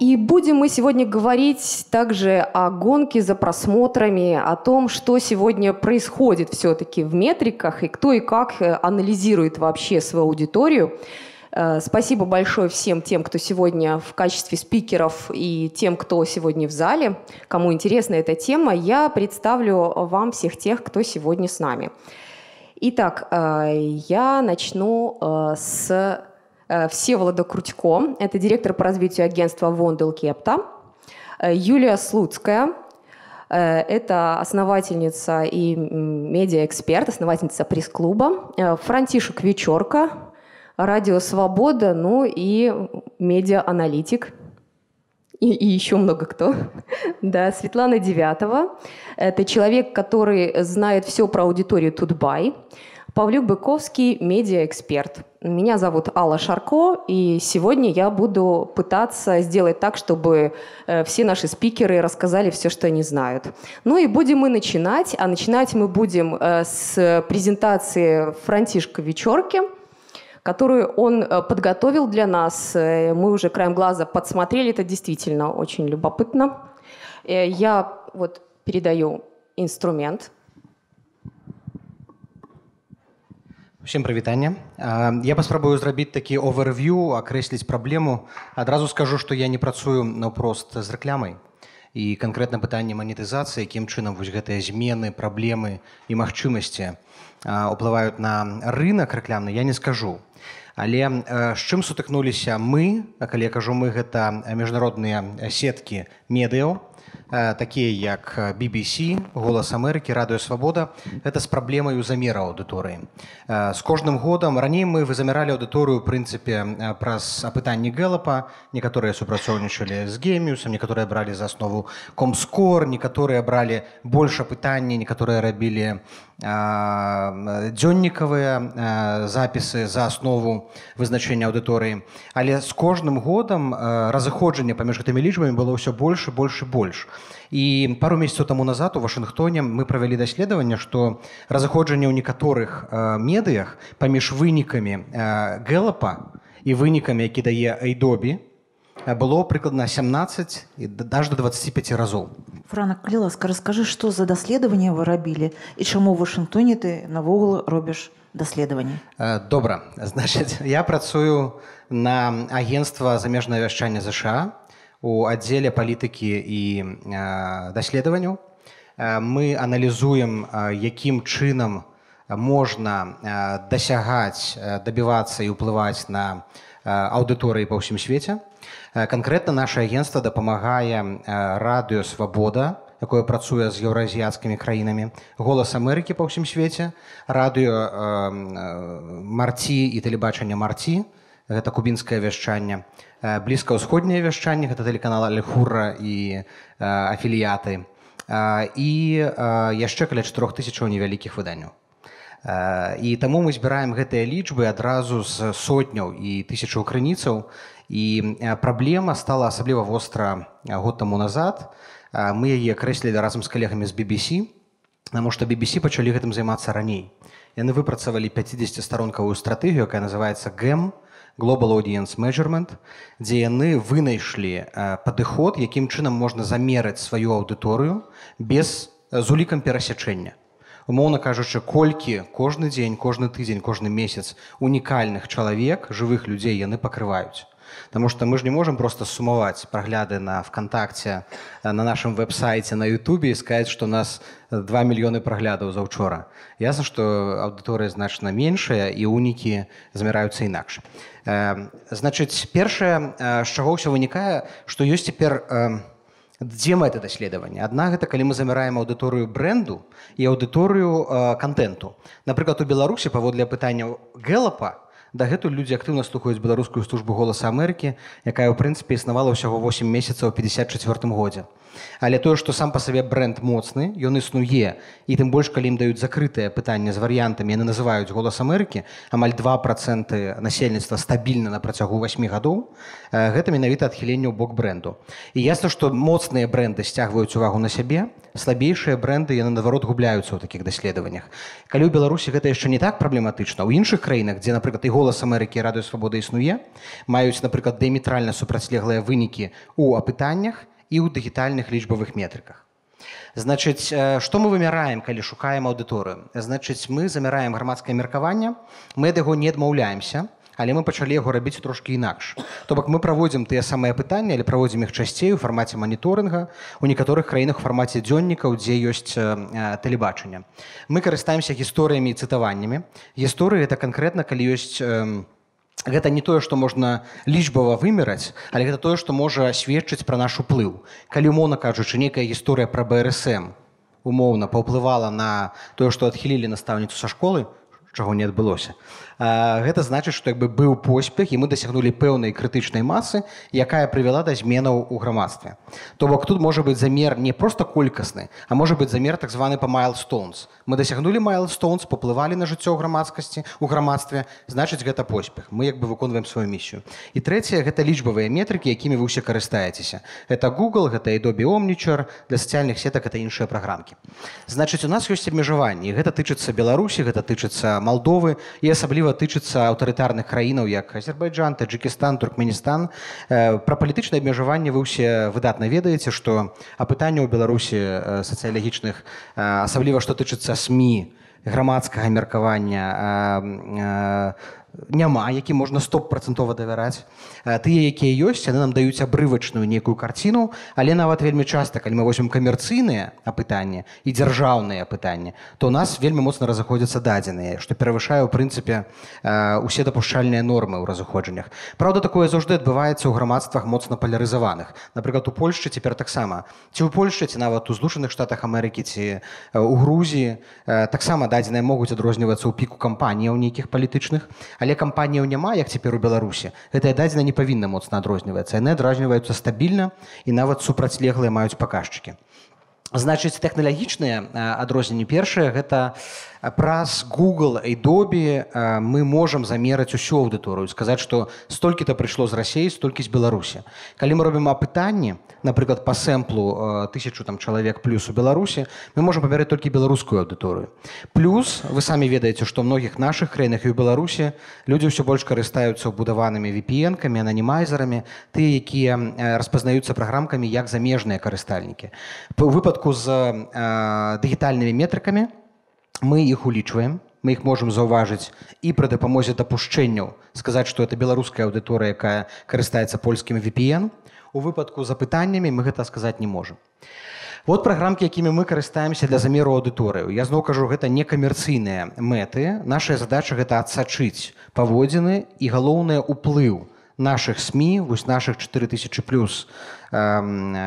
И будем мы сегодня говорить также о гонке за просмотрами, о том, что сегодня происходит все-таки в метриках и кто и как э, анализирует вообще свою аудиторию. Э, спасибо большое всем тем, кто сегодня в качестве спикеров и тем, кто сегодня в зале. Кому интересна эта тема, я представлю вам всех тех, кто сегодня с нами. Итак, э, я начну э, с Всеволода Крутько. Это директор по развитию агентства Вондел Кепта. Юлия Слуцкая, это основательница и медиаэксперт, основательница пресс-клуба. Франтишек Вечерка, Радио Свобода, ну и медиа-аналитик. И, и еще много кто. да, Светлана Девятова. Это человек, который знает все про аудиторию Тутбай. Павлюк Быковский, медиаэксперт. Меня зовут Алла Шарко, и сегодня я буду пытаться сделать так, чтобы э, все наши спикеры рассказали все, что они знают. Ну и будем мы начинать, а начинать мы будем э, с презентации Франтишка Вечерки которую он э, подготовил для нас. Э, мы уже краем глаза подсмотрели, это действительно очень любопытно. Э, я вот передаю инструмент. Всем прывітанне. А, я паспрабую зрабіць такі оверв'ю, акрэсліць праблему. Адразу скажу, што я не працую наўпрост з рэклямай і канкрэтна пытанне манетызацыі, якім чынам вось гэтыя змены, праблемы і магчымасці ўплываюць на рынок рэкламны я не скажу але з э, чым сутыкнуліся мы а калі я кажу мы гэта міжнародныя сеткі медыяў такія як BBC голас Амерыкі радыё свабода это з праблемаю замера аўдыторыі з кожным годам раней мы вы заміралі аўдыторыю прынцыпе праз апытанні гэлапа некаторыя супрацоўнічалі з гемісам некаторыя бралі за аснову комскор некаторыя бралі больш апытанні некаторыя рабілі на дзённікавыя запісы за аснову вызначэння аўдыторыі. Але з кожным годам разыходжанне паміж гэтымі лічбамі было ўсё больш і больш і больш. І пару месяцаў таму назад у Вашынгтоне мы правялі даследаванне, што разыходжанне ў некаторых медыях паміж вынікамі гэлапа і вынікамі, які дае айдобі, Э, было прыкладна 17 і даже до 25 разоў франак ласка расскажы что за даследаванне вы рабілі і чаму вашынтоне ты навогул робіш даследаванне э, добра значитчыць я працую на агенства замежнае вяшчання ЗША у аддзеле палітыкі і э, даследаванню мы аналізуем якім чынам можна дасягаць дабівацца і ўплываць на аўдыторыі па ўсім свеце. Э, Канкрэтна наше агенцтва дапамагае э, радыё Свабода, якое працуе з еўразіяцкімі краінамі, голас Амерыкі па ўсім свеце, радыё Марці і тэлебачання Марці, гэта кубінскае вяшчанне. Блізкаўсходняе вяшчанне, гэта тэлеканал Алехура і афіліяты. І яшчэ каля 4000 невялікіх выданняў. І таму мы збіраем гэтыя лічбы адразу з сотняў і тысячу крыніцаў, і э, праблема стала асабліва востра э, год таму назад э, мы яе крэслілі разам з калегамі з BBC таму што BBC пачалі гэтым займацца раней яны выпрацавалі 50 старонкавую стратэгію якая называется гэм Global Audience measurement, дзе яны вынайшлі падыход, якім чынам можна замерыць сваю аўдыторыю без з улікам перасячэння. Умоўна кажучы, колькі кожны дзень, кожны тыдзень, кожны месяц унікальных чалавек, жывых людзей яны пакрываюць. Таму што мы ж не можемм просто сумаваць прагляды на вКтакце, э, на нашым вэб-сайце, на Ютубе і сказаць, што нас э, два мільёны праглядаў за учора. Ясна, што аўдыторыя значна меншая і унікі замираюцца інакш. Значыць, першае, з э, чаго ўсё вынікае, што ёсць цяпер дзе мы это даследаванне. Адна гэта, калі мы заміраем аўдыторыю бренду і аўдыторыю кантэнту. Напрыклад, у Беларусі паводле пытанняў гэлапа Дагэтуль людзі актыўна слухаюць беларускую службу голаса Амерыкі, якая ў прынцыпе існавала ўсяго 8 месяцаў у 54 годзе. але тое што сам па сабе бренд моцны ён існуе і тым больш калі ім даюць закрытае пытанне з варыянтамі яны называюць голас Амерыкі амаль два проценты насельніцтва стабільна на працягу 8 гадоў э, гэта менавіта адхіленне ў бок бренду і ясна што моцныя бренды сцягваюць увагу на сябе слабейшыя бренды яны наварот губляюцца ў такіх даследаваннях калі ў беларусі гэта яшчэ не так праблематычна ў іншых краінах дзе напрыклад і голас Амерыкі радыё свабоды існуе маюць напрыклад дэметральна супрацьлеглыя вынікі у апытаннях і і ў дыгітальных лічбавых метрыках. Значыць, што э, мы вымяраем, калі шукаем аўдыторыю. Значыць, мы замяраем грамадскае меркаванне, мы ад яго не адмаўляемся, але мы пачалі яго рабіць трошкі інакш. То бок мы праводзім тыя самыя пытанні, але праводзім іх часцей у фармаце маніторынга у некаторых краінах фармаце дзённікаў, дзе ёсць э, э, тэлебачанне. Мы карыстаемся гісторыямі і цытаваннямі. Гісторыя это канкрэтна, калі ёсць, гэта не тое што можна лічбава вымераць але гэта тое што можа сведчыць пра наш уплыў калі умоўна кажучы некая гісторыя пра брсм умоўна паўплывала на тое што адхілілі настаўніцу са школы чаго не адбылося то гэта значыць што як бы быў поспех і мы дасягнулі пэўнай крытычнай масы якая прывяла да зменаў у грамадстве то бок тут можа быць замер не просто колькасны а можа быть замер так званы па майлстоунс мы дасягнулі майлстоунс паплывалі на жыццё грамадскасці у грамадстве значыць гэта поспех мы як бы выконваем сваю місію і трэцяе гэта лічбавыя метрыкі якімі вы ўсе карыстаецеся это google гэта і добі омнічар для сацыяльных сетак это іншыя праграмкі значыць у нас ёсць абмежаванні гэта тычыцца беларусі гэта тычыцца молдовы і асабліва асабліва тычыцца аўтарытарных краінаў як азербайджан таджикістан туркменістан э, пра палітычныя абмежаванні вы ўсе выдатна ведаеце што апытанне ў беларусі э, сацыялагічных асабліва э, што тычыцца сМ грамадскага меркавання на няма які можна стопрацентова давяраць э, тыя якія ёсць яны нам даюць абрывачную некую карціну але нават вельмі часта калі мы возьмем камерцыйныя апытанні і дзяржаўныя пытанні то у нас вельмі моцна разыходзяцца дадзеныя што перавышае ў прынцыпе э, усе дапушчальныя нормы ў разыходжаннях Праўда такое заўжды адбываецца ў грамадствах моцна палярызаваных напрыклад у польльшчы цяпер таксама ці ў польльшы ці нават у злучаных штатах Амерыкі ці ў э, грузіі таксама дадзеныя могуць адрознівацца ў піку кампаніяў нейкіх палітычных але але кампаніяў няма як цяпер у беларусі гэтая дадзена не павінна моцна адрозніваецца яны адрозніваюцца стабільна і нават супрацьлеглыя маюць паказчыкі значыць тэхналагічныя адрозненні першыя гэта на праз google айдобі э, мы можам замерыць усю аўдыторыю сказаць што столькі-то прыйшло з рассеі столькі з беларусі калі мы робім апытанні напрыклад па сэмплу э, тысячу там чалавек плюс у беларусі мы можам памярыць толькі беларускую аўдыторыю плюс вы самі ведаеце што многіх нашых краінах і ў беларусі людзі ўсё больш карыстаюцца будаванымі vpnкамі ананімайзерамі тыя якія э, распазнаюцца праграмкамі як замежныя карыстальнікі по выпадку з дыгітальнымі метрыкамі то мы іх улічваем мы іх можемм заўважыць і пры дапамозе дапушчэнняў сказаць што это беларуская аўдыторыя якая карыстаецца польскім VPN у выпадку запытаннямі мы гэта сказаць не можам вот праграмкі якімі мы карыстаемся для замеру аўдыторыю я зноў кажу гэта некамерцыйныя мэты наша задача гэта адсачыць паводзіны і галоўнае уплыў на наших сМ вось наших 4000 плюс э,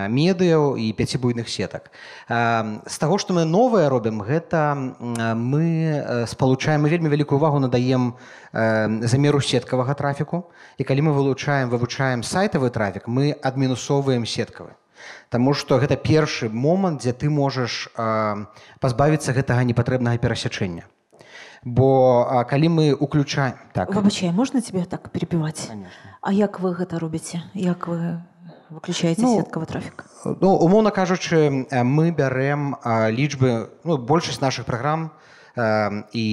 медыяў і 5 буйных сетак э, з таго што мы новае робім гэта мы э, спалучаем вельмі вялікую увагу надаем э, замеру сеткавага трафіку і калі мы вылучаем вывучаем сайтавы трафік мы адмінусоўваем сеткавы Таму што гэта першы момант дзе ты можаш э, пазбавіцца гэтага непатрэбнага перасячэння Бо а, калі мы уключаем так Вабачай, можна тебе так перепіваць. Конечно. А як вы гэта робіце як вы выключаете ну, сеткавы трафік Ну умоўна кажучы а, мы бярэм а, лічбы ну, большасць наших праграм а, і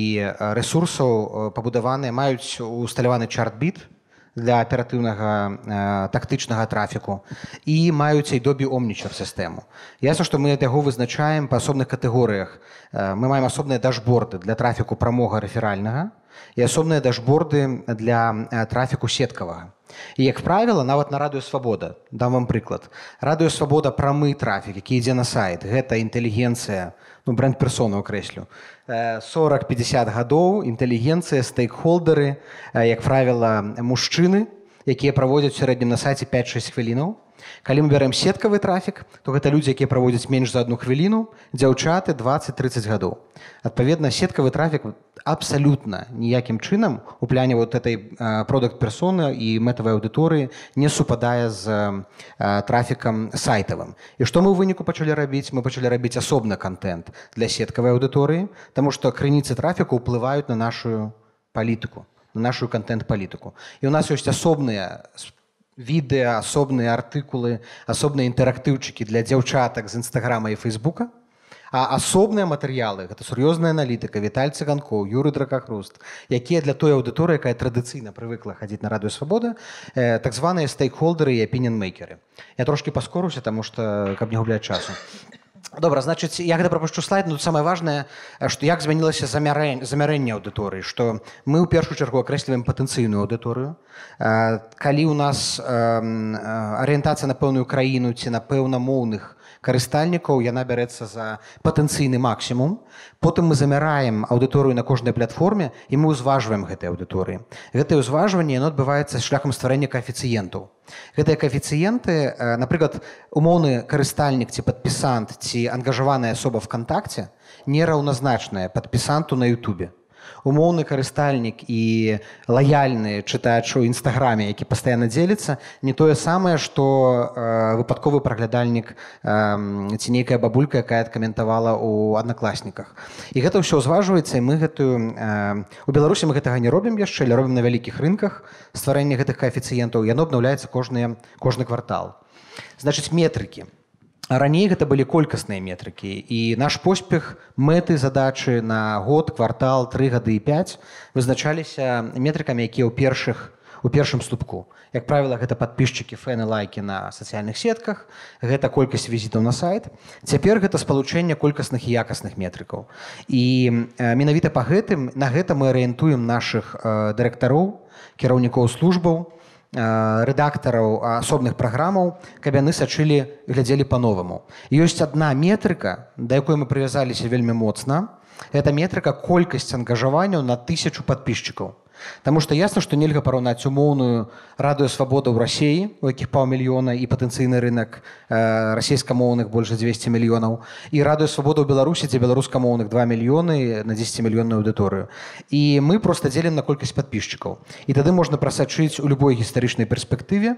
рэсурсаў пабудаваныя маюць усталяваны чартбіт для аператыўнага э, тактычнага трафіку і маюцца і добі омнічар сістэму. Ясна, што мы ад яго вызначаем па асобных катэгорыях. Э, мы маем асобныя дашборды для трафіку прамога рэферальнага і асобныя дашборды для э, трафіку сеткавага. І як правіла, нават на радыё свабода дам вам прыклад. Радыё свабода прамы трафік, які ідзе на сайт, гэта інтэлігенцыя ну, бренд-персона ў крэслю. 40-50 гадоў інтэлігенцыя стейкхолдеры э, як правіла мужчыны якія праводзяць сярэднім на сайце 5-6 хвілінаў калі мы бярэм сеткавы трафік то гэта людзі якія праводзяць менш за одну хвіліну дзяўчаты 20-30 гадоў адпаведна сеткавы трафік абсалютна ніякім чынам у пляне вот этой продукт персоны і мэтавай аўдыторыі не супадае з трафікам сайтавым і што мы ў выніку пачалі рабіць мы пачалі рабіць асобна контент для сеткавай аўдыторыі тому что крыніцы трафіку ўплываюць на нашу палітыку нашу контент-палітыку і у нас ёсць асобныя відэа асобныя артыкулы асобныя інтэрактыўчыкі для дзяўчатак з нстаграма і фейсбука а асобныя матэрыялы гэта сур'ёзная аналітыка віталь цыганко юры дракахруст якія для той аўдыторы якая традыцыйна прывыкла хадзіць на радыё свабода э, так званыя стейкхолдеры і апіненмейкеры я трошки паскоруся таму што каб не губляць часу а добра значыць як да прапушчу слайд тут ну, самае важнае што як змянілася замярэнь замярэння аўдыторыі што мы ў першую чаргу акрэсліваем патэнцыйную аўдыторыю калі ў нас арыентацыя на пэўную краіну ці на пэўна моўных карыстальнікаў яна бярэцца за патэнцыйны максімум потым мы замяраем аўдыторыю на кожнай платформе і мы ўзважваем гэтай аўдыторыі гэтае ўзважванне яно адбываецца шляхам стварэння каэфіцыенту гэтыя каэфіцыенты напрыклад умоўны карыстальнік ці падпісант ці ангажаваная асоба в кантакце нераўназначная падпісанту на Ютубе умоўны карыстальнік і лаяльны чытач у нстаграме які пастаянна дзеліцца не тое самае што э, выпадковы праглядальнік э, ці нейкая бабулька якая адкаментавала ў аднакласніках і гэта ўсё зважваецца і мы гэтую э, у беларусі мы гэтага не робім яшчэ але робім на вялікіх рынках стварэнне гэтых каэфіцыентаў яно обнаўляецца кожнае кожны квартал значыць метрыкі на Раней гэта былі колькасныя метрыкі і наш поспех мэты задачы на год квартал тры гады і 5 вызначаліся метрыкамі якія ў першых у першым слупку як правіла гэта подписчики фэны лайки на сацыяльных сетках гэта колькасць візітаў на сайт цяпер гэта спалучэнне колькасных і якасных метрыкаў і менавіта па гэтым на гэта мы арыентуем нашых дырэктароў кіраўнікоў службаў на Э, рэдактараў асобных праграмаў каб яны сачылі глядзелі па-новаму ёсць одна метрыка да якой мы прывязаліся вельмі моцна это метрыка колькасць ангажаванняў на тысячу подписчикаў Таму што ясна, што нельга параўнаць умоўную радыё свабоду ў рассіі, у якіх паўмільёна і патэнцыйны рынок э, расійскамоўных больш 200 мільёнаў. І радыё свабоду ў Беларусі, дзе беларускамоўных 2 мільёны на 10 мільённую аўдыторыю. І мы проста дзелім на колькасць падпісчыкаў. І тады можна прасачыць у любой гістарычнай перспектыве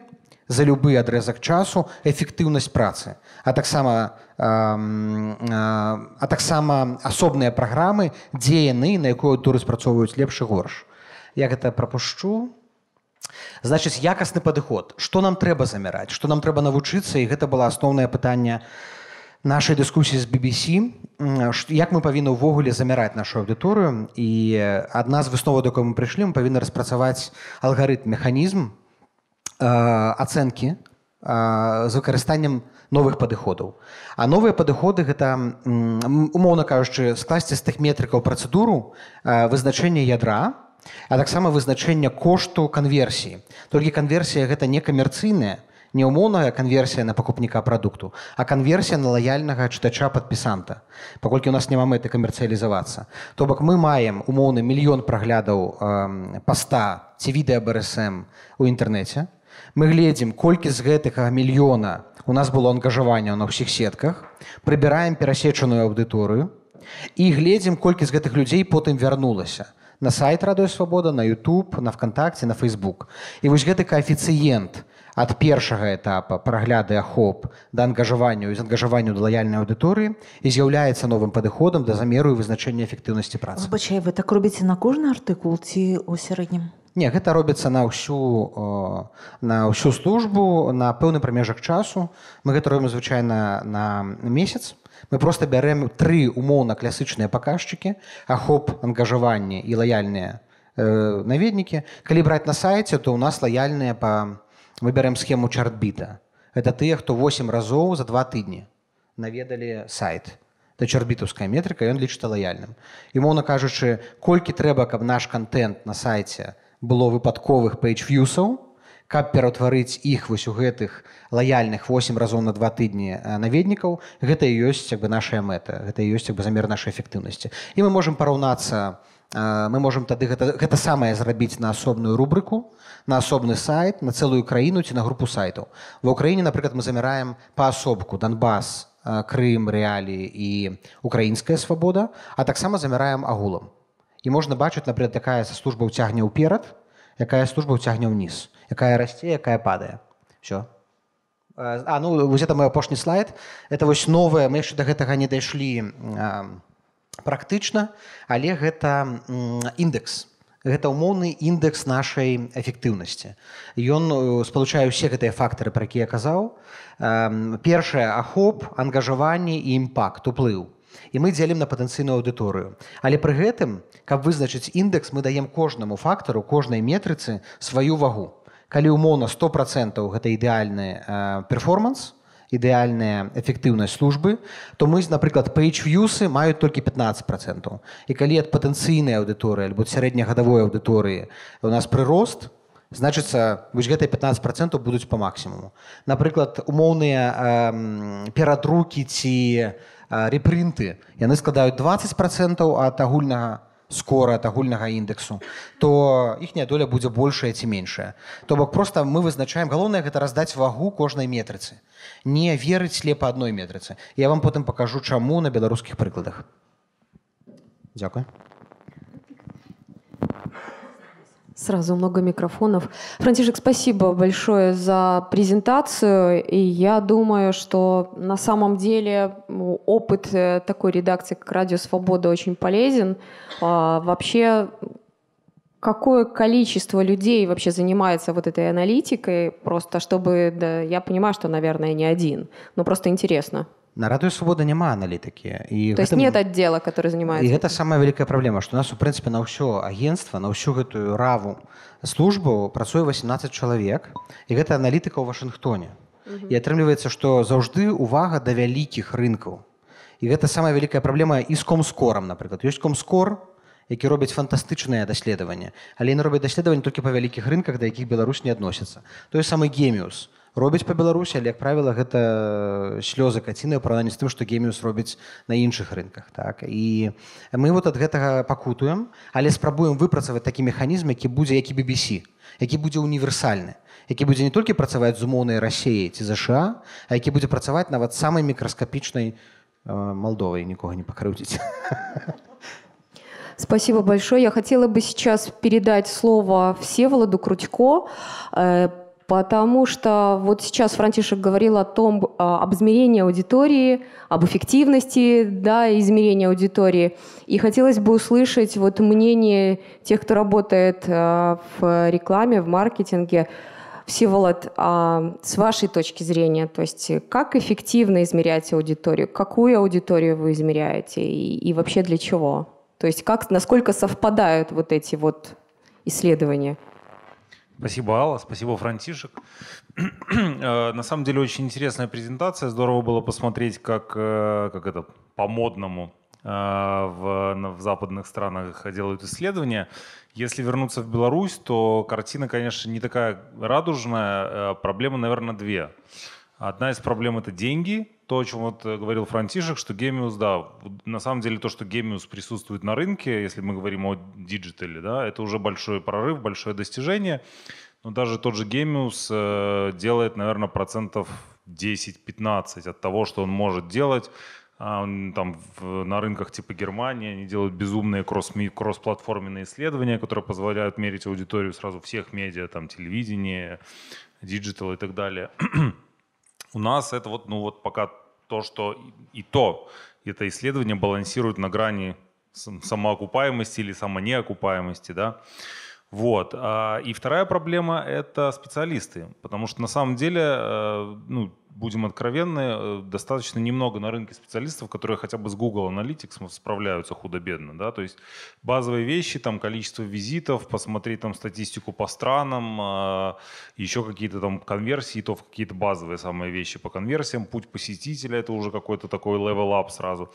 за любы адрезак часу эфектыўнасць працы, а таксама а таксама асобныя праграмы, дзе яны, на якую туры спрацоўваюць лепшы горш я гэта прапушчу значыць якасны падыход што нам трэба замяраць што нам трэба навучыцца і гэта было асноўнае пытанне нашай дыскусіі з BBC як мы павінны ўвогуле замяраць нашу аўдыторыю і адна з выснова до мы прыйшлі мы павінны распрацаваць алгарытм механізм э, ацэнкі э, з выкарыстаннем новых падыходаў а новыя падыходы гэта умоўна кажучы скласці з тых метрыкаў працэдуру э, вызначэння ядра, а таксама вызначэння кошту канверсіі. Толькі канверсія гэта не камерцыйная, не ўмоўная канверсія на пакупніка прадукту, а канверсія на лаяльнага чытача падпісанта. Паколькі у нас няма мэты камерцыялізавацца. То бок мы маем умоўны мільён праглядаў э, паста ці відэа БРСМ у інтэрнэце. Мы гледзім, колькі з гэтага мільёна у нас было ангажаванне на ўсіх сетках, прыбіраем перасечаную аўдыторыю, І гледзім, колькі з гэтых людзей потым вярнулася на сайт радуе свабода на YouTube на вконтакце на Facebook і вось гэты коэфіцыент ад першага этапа прагляды ахоп да ангажаванню і ангажаванню да лаяльнай аўдыторыі і з'яўляецца новым падыходам да замеру і вызначэння эфектыўнасці працы Збачай, вы так робіце на кожны артыкул ці у сярэднім не гэта робіцца на ўсю э, на ўсю службу на пэўны прамежак часу мы гэта робім звычайна на месяц то мы просто бярем тры умоўна класычныя паказчыкі ахоп ангажаванне і лаяльныя э, наведнікі калі браць на сайце то у нас лаяльныя па выбярем схему чартбіта это тыя хто 8 разоў за два тыдні наведалі сайт чарбітаўская метрыка ён лічыцца лаяльным і моўна кажучы колькі трэба каб наш контент на сайце было выпадковых пейджвьюсаў то каб пераўтварыць іх вось у гэтых лаяльных 8 разоў на два тыдні наведнікаў гэта і ёсць як бы наша мэта гэта ёсць як бы замер нашай эфектыўнасці і мы можемм параўнацца мы можемм тады гэта, гэта самае зрабіць на асобную рубрыку на асобны сайт на цэлую краіну ці на групу сайтаў в украіне напрыклад мы заміраем паасобку донбас рым рэалі і украінская свабода а таксама заміраем агулам і можна бачыць напрыклад такая са службаў цягне ўперад то якая служба ўцягне ўніз якая расце якая падае все э, а ну вось это мой апошні слайд это вось новае мы яшчэ да гэтага не дайшлі практычна але гэта індекс гэта умоўны індекс нашай эфектыўнасці ён э, спалучае ўсе гэтыя фактары пра якія казаў першае ахоп ангажаванне і імпакт уплыў у і мы дзелім на патэнцыйную аўдыторыю. Але пры гэтым, каб вызначыць індэкс, мы даем кожнаму фактару кожнай метрыцы сваю вагу. Калі умоўна 100 процентаў гэта ідэальны перформанс, ідэальная эфектыўнасць службы, то мы, напрыклад, пэйчюсы маюць толькі 15%. І калі ад патэнцыйнай аўдыторыі альбо сярэднегадавой аўдыторыі у нас прырост, значыцца вось гэтыя 15 процентаў будуць по максімуму. Напрыклад, умоўныя э, перадрукі ці, рэпрынты яны складаюць 20% ад агульнага скора ад агульнага індексу, то іхняя доля будзе большая ці меншая. То бок проста мы вызначаем галоўнае гэта раздаць вагу кожнай метрыцы. Не верыць лепа адной метрыцы. Я вам потым пакажу, чаму на беларускіх прыкладах. Дзякуй. Сразу много микрофонов. Франтишек, спасибо большое за презентацию. И я думаю, что на самом деле опыт э, такой редакции, как «Радио Свобода», очень полезен. А вообще, какое количество людей вообще занимается вот этой аналитикой? Просто чтобы... Да, я понимаю, что, наверное, не один, но просто интересно. На радыё свабоды няма аналітыкі і то гэтым... нет аддзела который занимается гэта самая вялікая праблема что у нас у прынцыпе на ўсё агенства на ўсю гэтую раву службу працуе 18 чалавек і гэта аналітыка ў вашынгтоне і атрымліваецца што заўжды увага да вялікіх рынкаў і гэта самая вялікая праблема і з комскорам напрыклад ёсць комскор які робяць фантастычнае даследаванне але не робя даследаванне толькі па вялікіх рынках да якіх беларусь не адносіцца той самы геміус то робяць па беларусі але як правіла гэта э, слёзы каціны параўнанні з тым што геміус робіць на іншых рынках так і мы вот ад гэтага пакутуем але спрабуем выпрацаваць такі механізм які будзе які BBC які будзе універсальны які будзе не толькі працаваць з умоўнай рассеі ці ЗША а які будзе працаваць нават самай мікраскапічнай э, молдовай нікога не пакрыўдзіць спасибо большое я хотела бы сейчас передать слово всеволоду крутько по э, Потому что вот сейчас Франтишек говорил о том, а, об измерении аудитории, об эффективности да, измерения аудитории. И хотелось бы услышать вот мнение тех, кто работает а, в рекламе, в маркетинге. Всеволод, а с вашей точки зрения, то есть как эффективно измерять аудиторию, какую аудиторию вы измеряете и, и вообще для чего? То есть как, насколько совпадают вот эти вот исследования? Спасибо, Алла, спасибо, Франтишек. Э, на самом деле очень интересная презентация. Здорово было посмотреть, как, э, как это по-модному э, в, в западных странах делают исследования. Если вернуться в Беларусь, то картина, конечно, не такая радужная. Проблемы, наверное, две. Одна из проблем — это деньги, то, о чем вот э, говорил Франтишек, что Гемиус, да, на самом деле то, что Гемиус присутствует на рынке, если мы говорим о диджитале, да, это уже большой прорыв, большое достижение. Но даже тот же Гемиус э, делает, наверное, процентов 10-15 от того, что он может делать. А он, там в, на рынках типа Германии они делают безумные кросс, кросс-платформенные исследования, которые позволяют мерить аудиторию сразу всех медиа, там телевидение, диджитал и так далее. У нас это вот, ну вот пока то, что и то, это исследование балансирует на грани самоокупаемости или самонеокупаемости, да. Вот. А, и вторая проблема – это специалисты, потому что на самом деле э, ну, будем откровенны, э, достаточно немного на рынке специалистов, которые хотя бы с Google Analytics справляются худо-бедно. Да? То есть базовые вещи, там количество визитов, посмотреть там статистику по странам, а, еще какие-то там конверсии, то в какие-то базовые самые вещи по конверсиям, путь посетителя, это уже какой-то такой левел-ап сразу.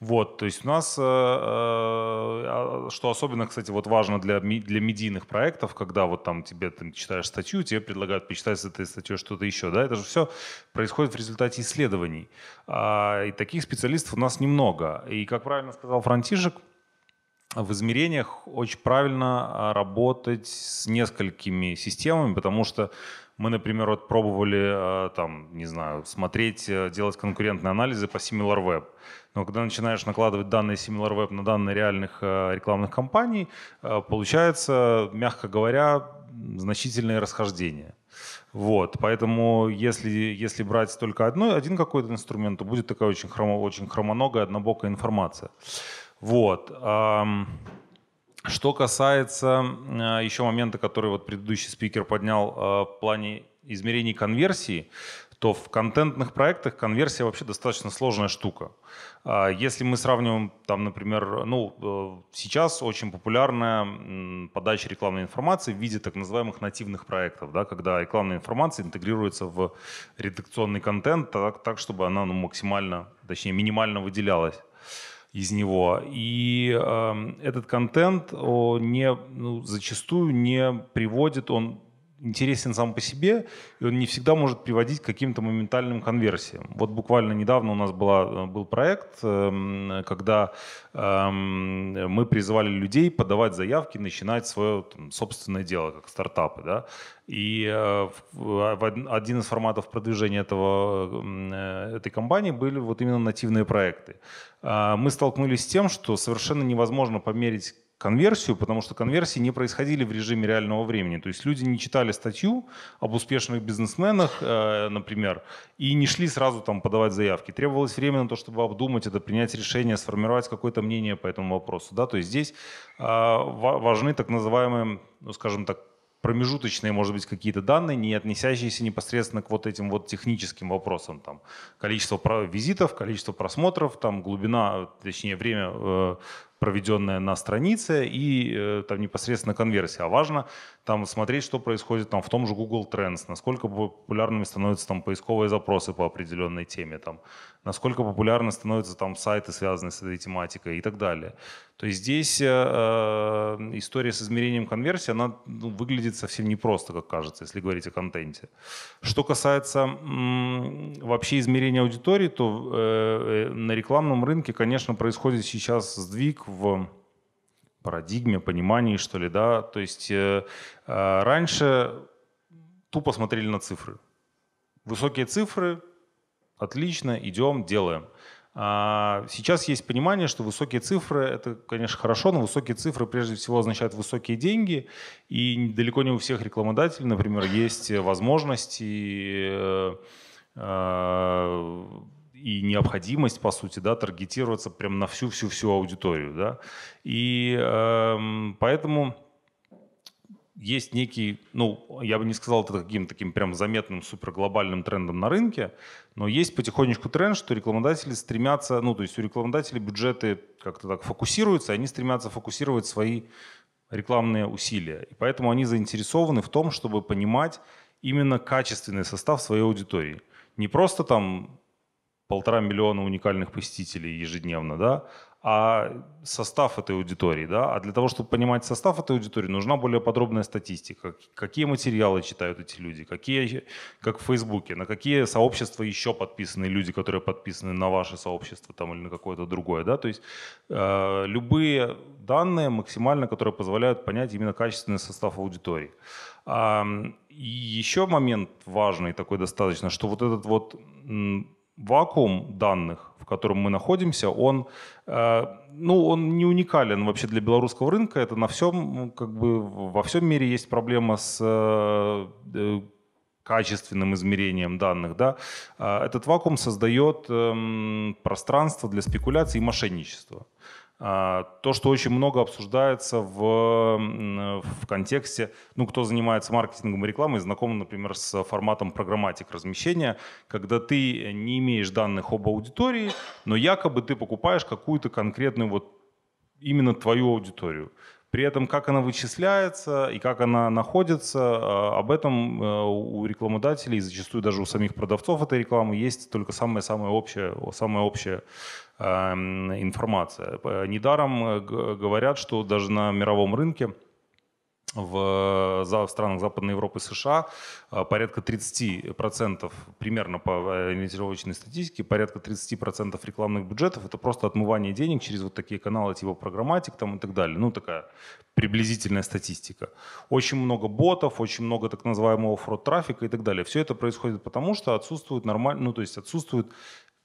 Вот, то есть у нас, э, э, а, что особенно, кстати, вот важно для, для медийных проектов, когда вот там тебе там читаешь статью, тебе предлагают почитать с этой статьей что-то еще, да, это же все происходит в результате исследований. А, и таких специалистов у нас немного. И, как правильно сказал Франтишек, в измерениях очень правильно а, работать с несколькими системами, потому что мы, например, вот пробовали, а, там, не знаю, смотреть, э, делать конкурентные анализы по SimilarWeb. Но когда начинаешь накладывать данные SimilarWeb на данные реальных э, рекламных кампаний, э, получается, мягко говоря, значительные расхождения. Вот, поэтому если, если брать только одно, один какой-то инструмент, то будет такая очень, хромо, очень хромоногая, однобокая информация. Вот. Что касается э, еще момента, который вот предыдущий спикер поднял э, в плане измерений конверсии, то в контентных проектах конверсия вообще достаточно сложная штука. А, если мы сравниваем, там, например, ну, э, сейчас очень популярная подача рекламной информации в виде так называемых нативных проектов, да, когда рекламная информация интегрируется в редакционный контент так, так чтобы она ну, максимально, точнее, минимально выделялась из него. И э, этот контент он не, ну, зачастую не приводит, он интересен сам по себе, и он не всегда может приводить к каким-то моментальным конверсиям. Вот буквально недавно у нас была, э, был проект, эм, когда эм, мы призывали людей подавать заявки, начинать свое там, собственное дело, как стартапы. Да? И э, один из форматов продвижения этого, эм, э, этой компании были вот именно нативные проекты. Мы столкнулись с тем, что совершенно невозможно померить конверсию, потому что конверсии не происходили в режиме реального времени. То есть люди не читали статью об успешных бизнесменах, э, например, и не шли сразу там подавать заявки. Требовалось время на то, чтобы обдумать это, принять решение, сформировать какое-то мнение по этому вопросу. Да? То есть здесь э, важны так называемые, ну, скажем так, промежуточные, может быть, какие-то данные, не относящиеся непосредственно к вот этим вот техническим вопросам. Там, количество визитов, количество просмотров, там, глубина, точнее, время э, проведенная на странице и э, там непосредственно конверсия. А важно там смотреть, что происходит там в том же Google Trends, насколько популярными становятся там поисковые запросы по определенной теме, там, насколько популярны становятся там сайты, связанные с этой тематикой и так далее. То есть здесь э, э история с измерением конверсии, она ну, выглядит совсем непросто, как кажется, если говорить о контенте. Что касается м, вообще измерения аудитории, то э, э на рекламном рынке, конечно, происходит сейчас сдвиг в парадигме, понимании, что ли, да. То есть э, э, раньше тупо смотрели на цифры. Высокие цифры, отлично, идем, делаем. А сейчас есть понимание, что высокие цифры, это, конечно, хорошо, но высокие цифры прежде всего означают высокие деньги, и далеко не у всех рекламодателей, например, есть возможности э, э, и необходимость, по сути, да, таргетироваться прям на всю-всю-всю аудиторию, да. И э, поэтому есть некий, ну, я бы не сказал это каким то таким прям заметным суперглобальным трендом на рынке, но есть потихонечку тренд, что рекламодатели стремятся, ну, то есть у рекламодателей бюджеты как-то так фокусируются, и они стремятся фокусировать свои рекламные усилия. И поэтому они заинтересованы в том, чтобы понимать именно качественный состав своей аудитории. Не просто там полтора миллиона уникальных посетителей ежедневно, да, а состав этой аудитории, да, а для того, чтобы понимать состав этой аудитории, нужна более подробная статистика, какие материалы читают эти люди, какие, как в Фейсбуке, на какие сообщества еще подписаны люди, которые подписаны на ваше сообщество там или на какое-то другое, да, то есть э, любые данные максимально, которые позволяют понять именно качественный состав аудитории. Э, и еще момент важный такой достаточно, что вот этот вот вакуум данных, в котором мы находимся, он, э, ну, он не уникален вообще для белорусского рынка. Это на всем, как бы во всем мире есть проблема с э, э, качественным измерением данных, да, этот вакуум создает эм, пространство для спекуляций и мошенничества. А, то, что очень много обсуждается в, в контексте, ну, кто занимается маркетингом и рекламой, знаком, например, с форматом программатик размещения, когда ты не имеешь данных об аудитории, но якобы ты покупаешь какую-то конкретную вот именно твою аудиторию. При этом, как она вычисляется и как она находится, а, об этом э, у рекламодателей, зачастую даже у самих продавцов этой рекламы, есть только самое-самое общее, самое общее Эм, информация. Э, недаром э, говорят, что даже на мировом рынке в, э, странах Западной Европы и США порядка 30%, примерно по ориентировочной статистике, порядка 30% рекламных бюджетов это просто отмывание денег через вот такие каналы типа программатик там и так далее. Ну, такая приблизительная статистика. Очень много ботов, очень много так называемого фрод-трафика и так далее. Все это происходит потому, что отсутствует нормально, ну, то есть отсутствует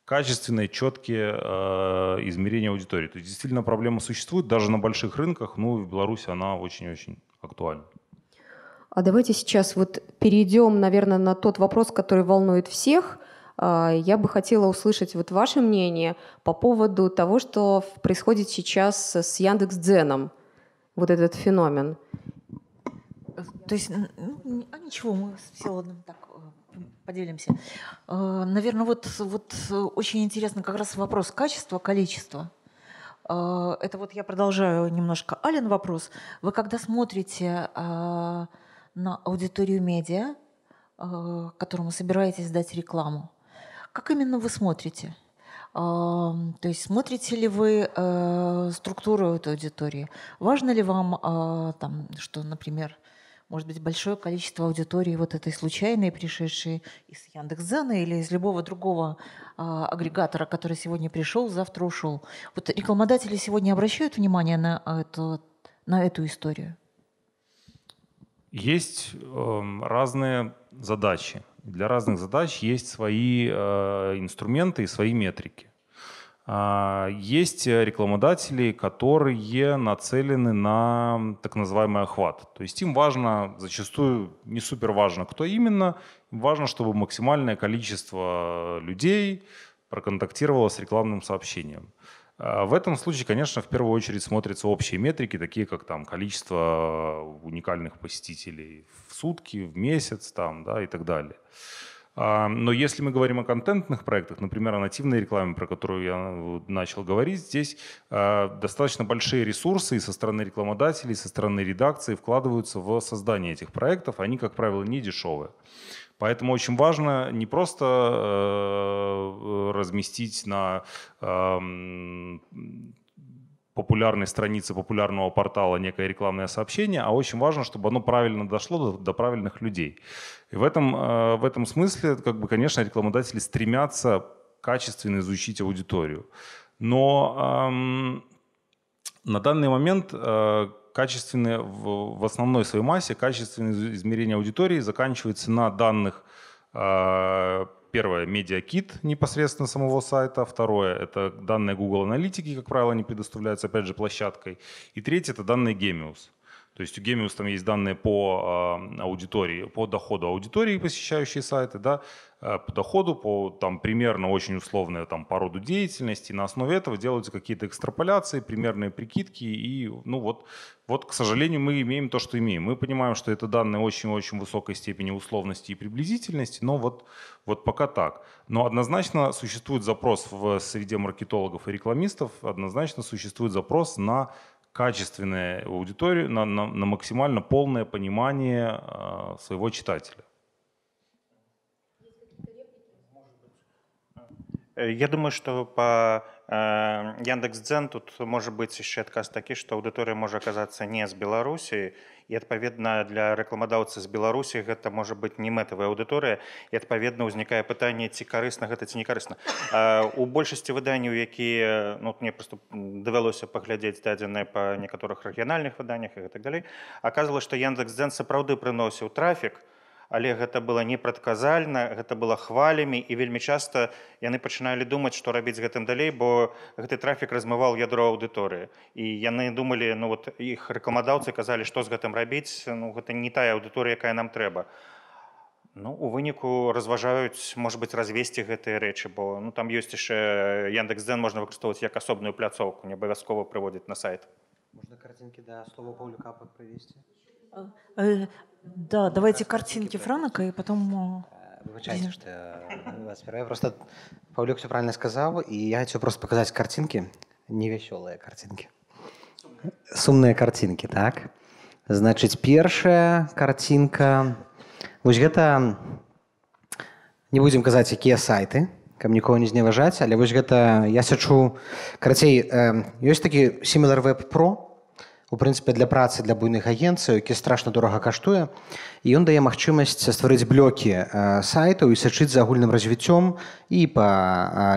качественные, четкие э, измерения аудитории. То есть действительно проблема существует даже на больших рынках, но ну в Беларуси она очень-очень актуальна. А давайте сейчас вот перейдем, наверное, на тот вопрос, который волнует всех. А, я бы хотела услышать вот ваше мнение по поводу того, что происходит сейчас с Яндекс Яндекс.Дзеном, вот этот феномен. То есть, ну, а ничего, мы все одном так Поделимся. Э, Наверное, вот, вот э, очень интересно как раз вопрос качества, количества. Э, это вот я продолжаю немножко Ален вопрос. Вы когда смотрите на аудиторию медиа, которому собираетесь дать рекламу, как именно вы смотрите? То есть смотрите ли вы структуру этой аудитории? Важно ли вам, там, что, например, может быть, большое количество аудитории вот этой случайной, пришедшей из Яндекс.Зена или из любого другого а, агрегатора, который сегодня пришел, завтра ушел. Вот рекламодатели сегодня обращают внимание на, это, на эту историю? Есть э, разные задачи. Для разных задач есть свои э, инструменты и свои метрики. А, есть рекламодатели, которые нацелены на так называемый охват. То есть им важно, зачастую не супер важно, кто именно, им важно, чтобы максимальное количество людей проконтактировало с рекламным сообщением. А, в этом случае, конечно, в первую очередь смотрятся общие метрики, такие как там, количество уникальных посетителей в сутки, в месяц там, да, и так далее. А, но если мы говорим о контентных проектах, например, о нативной рекламе, про которую я э, начал говорить, здесь а, достаточно большие ресурсы и со стороны рекламодателей, и со стороны редакции вкладываются в создание этих проектов. Они, как правило, не дешевые. Поэтому очень важно не просто э, э, разместить на эм, популярной странице популярного портала некое рекламное сообщение, а очень важно, чтобы оно правильно дошло до, до правильных людей. И в этом, э, в этом смысле, как бы, конечно, рекламодатели стремятся качественно изучить аудиторию. Но эм, на данный момент э, качественные, в, в основной своей массе качественное измерение аудитории заканчивается на данных э, первое, медиакит непосредственно самого сайта. Второе, это данные Google Аналитики, как правило, не предоставляются, опять же, площадкой. И третье, это данные Gemius. То есть у Gemius там есть данные по а, аудитории, по доходу аудитории, посещающей сайты, да, э, по доходу, по там примерно очень условное там по роду деятельности. На основе этого делаются какие-то экстраполяции, примерные прикидки и ну вот вот, к сожалению, мы имеем то, что имеем. Мы понимаем, что это данные очень-очень высокой степени условности и приблизительности, но вот, вот пока так. Но однозначно существует запрос в среде маркетологов и рекламистов, однозначно существует запрос на качественную аудиторию, на, на, на максимально полное понимание э, своего читателя. Э, я думаю, что по Э, Яндекс Дзен тут можа быць яшчэ адказ такі, што аўдыторыя можа аказацца не з Беларусі і адпаведна для рэкламадаўцы з Беларусі гэта можа быць не мэтавая аўдыторыя і адпаведна ўзнікае пытанне ці карысна гэта ці не карысна. Э, у большасці выданняў, якія э, ну, мне просто давялося паглядзець дадзеныя па некаторых рэгіянальных выданнях і так далей, аказала, што Яндекс Дзен сапраўды прыносіў трафік, але гэта было непрадказальна гэта было хвалямі і вельмі часта яны пачыналі думаць што рабіць з гэтым далей бо гэты трафік размываў ядро аўдыторыі і яны думалі ну вот іх рэкамадаўцы казалі што з гэтым рабіць ну гэта не тая аўдыторыя якая нам трэба Ну у выніку разважаюць может быть развесці гэтыя рэчы бо ну там ёсць яшчэ яндекс дзен можна выкарыстоўваць як асобную пляцоўку не абавязкова прыводзіць на сайт можна карцінкі да слова паўлюка падправесці. Э, да, давайте картинки Франака и потом... Э, э, Вибачайте, что я, я просто Павлюк все правильно сказал, и я хочу просто показать картинки, невеселые картинки. Сумные картинки, так. Значит, первая картинка... Вот это... Не будем казать, какие сайты, каб нікого не зневажаць, але вось гэта я сячу карацей э, ёсць такі сімілар веб про у прынпе для працы для буйных агенцый які страшна дорага каштуе і ён дае магчымасць стварыць блёкі э, сайтаў і сачыць за агульным развіццём і па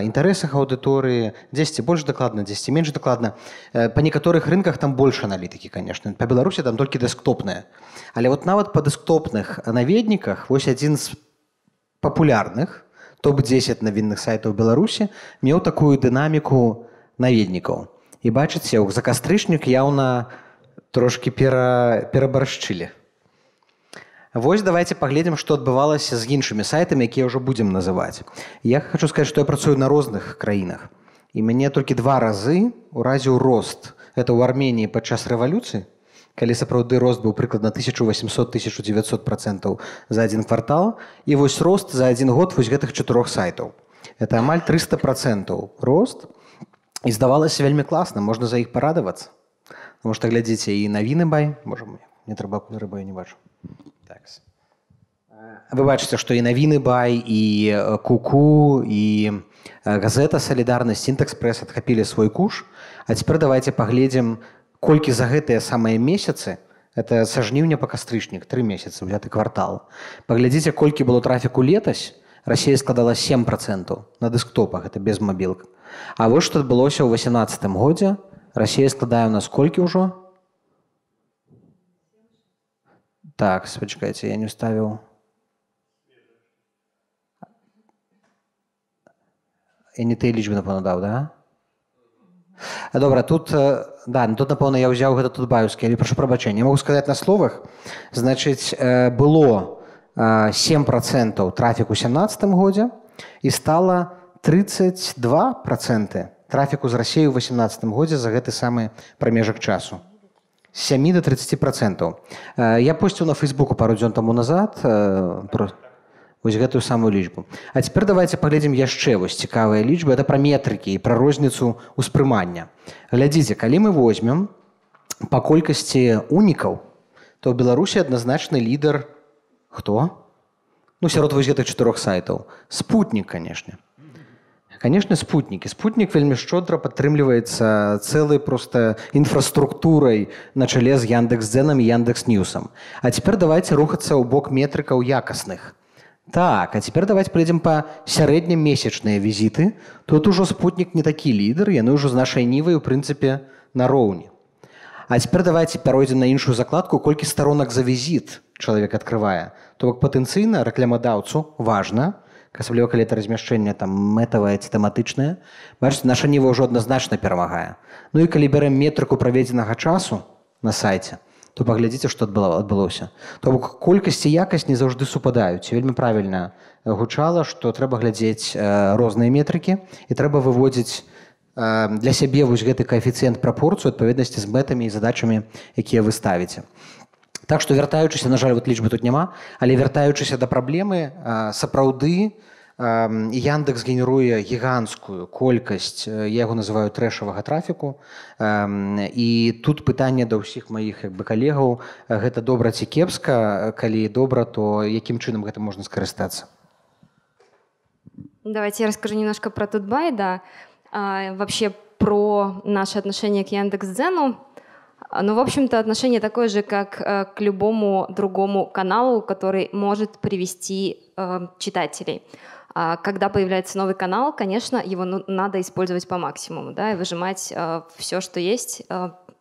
інтарэсах аўдыторыі дзесьці больш дакладна дзесьці менш дакладна э, па некаторых рынках там больш аналітыкі конечно па беларусі там толькі дэсктопная але вот нават па дэсктопных наведніках вось адзін з папулярных топ-10 навінных сайтаў беларусі меў такую дынаміку наведнікаў і бачыце за кастрычнік яўна на трошки пера, перабаршчылі. Вось давайте паглядзім, што адбывалася з іншымі сайтамі, якія ўжо будзем называць. Я хочу сказаць, што я працую на розных краінах. І мяне толькі два разы уразіў рост это ў Арменніі падчас рэвалюцыі, калі сапраўды рост быў прыкладна 1800-1900 процентаў за адзін квартал і вось рост за адзін год вось гэтых чатырох сайтаў. Это амаль 300 процентаў рост і здавалася вельмі класна, можна за іх парадавацца. Таму што глядзіце і навіны бай можа не трэба рыбаю не бачу. Так. Вы бачыце, што і навіны бай і э, куку і э, газета салідарнасць інтэкспрэс адхапілі свой куш. А цяпер давайте паглядзім колькі за гэтыя самыя месяцы это са жніўня па кастрычнік три месяца взяты квартал. Паглядзіце колькі было трафіку летась Росія складала 7 процентаў на дэсктопах это без мабілка. А вось што адбылося ў 18 годзе Россия складає у нас скільки вже? Так, почекайте, я не вставив. Я не тієї лічби, напевно, дав, да? А, Добре, тут, э, да, ну, тут, напевно, я взяв гэта тут баюскі, але прошу прабачэння. Я могу сказаць на словах, значыць, э, было 7% трафіку ў 17 годзе і стала 32 проценты трафіку з рассею ў 18 годзе за гэты самы прамежак часу сямі до 30 процентаў я посціў на фейсбуку пару дзён таму назад вось гэтую самую лічбу А цяпер давайте паглядзім яшчэ вось цікавыя лічбы это пра метрыкі і пра розніцу ўспрымання глядзіце калі мы возьмем па колькасці унікаў то беларусі адназначны лідар хто ну сярод вось гэтых чатырох сайтаў спутнік канешне конечно спутники спутник вельмі шчодра падтрымліваецца цэлай проста інфраструктурай на чале з яндекс дзенам яндекс ньюсам а цяпер давайте рухацца ў бок метрыкаў якасных так а цяпер давайте прыйдзем па сярэднім месячныя візіты тут ужо спутнік не такі лідар яны ўжо з нашай нівай у прынцыпе на роўні А цяпер давайте пяройдзем на іншую закладку колькі старонак за візіт чалавек открывае то бок патэнцыйна рэклямадаўцу важна то асабліва калі это размяшчэнне там мэтавае ці тэматычнае бачыце наша ніва ўжо адназначна перамагае Ну і калі бярэм метрыку праведзенага часу на сайце то паглядзіце што адбыла адбылося то бок колькасць і якасць не заўжды супадаюць вельмі правільна э, гучала што трэба глядзець э, розныя метрыкі і трэба выводзіць э, для сябе вось гэты каэфіцыент прапорцыю адпаведнасці з мэтамі і задачамі якія вы ставіце то Так што вяртаючыся, на жаль, вот лічбы тут няма, але вяртаючыся да праблемы сапраўды Яндекс генеруе гіганцкую колькасць, я яго называю трэшавага трафіку. І тут пытанне да ўсіх маіх бы калегаў гэта добра ці кепска, калі добра, то якім чынам гэта можна скарыстацца. Давайте я расскажу немножко про тутбай да а, вообще про наше отношение к яндекс дзену А, ну, в общем-то, отношение такое же, как э, к любому другому каналу, который может привести э, читателей. А, когда появляется новый канал, конечно, его ну, надо использовать по максимуму, да, и выжимать э, все, что есть,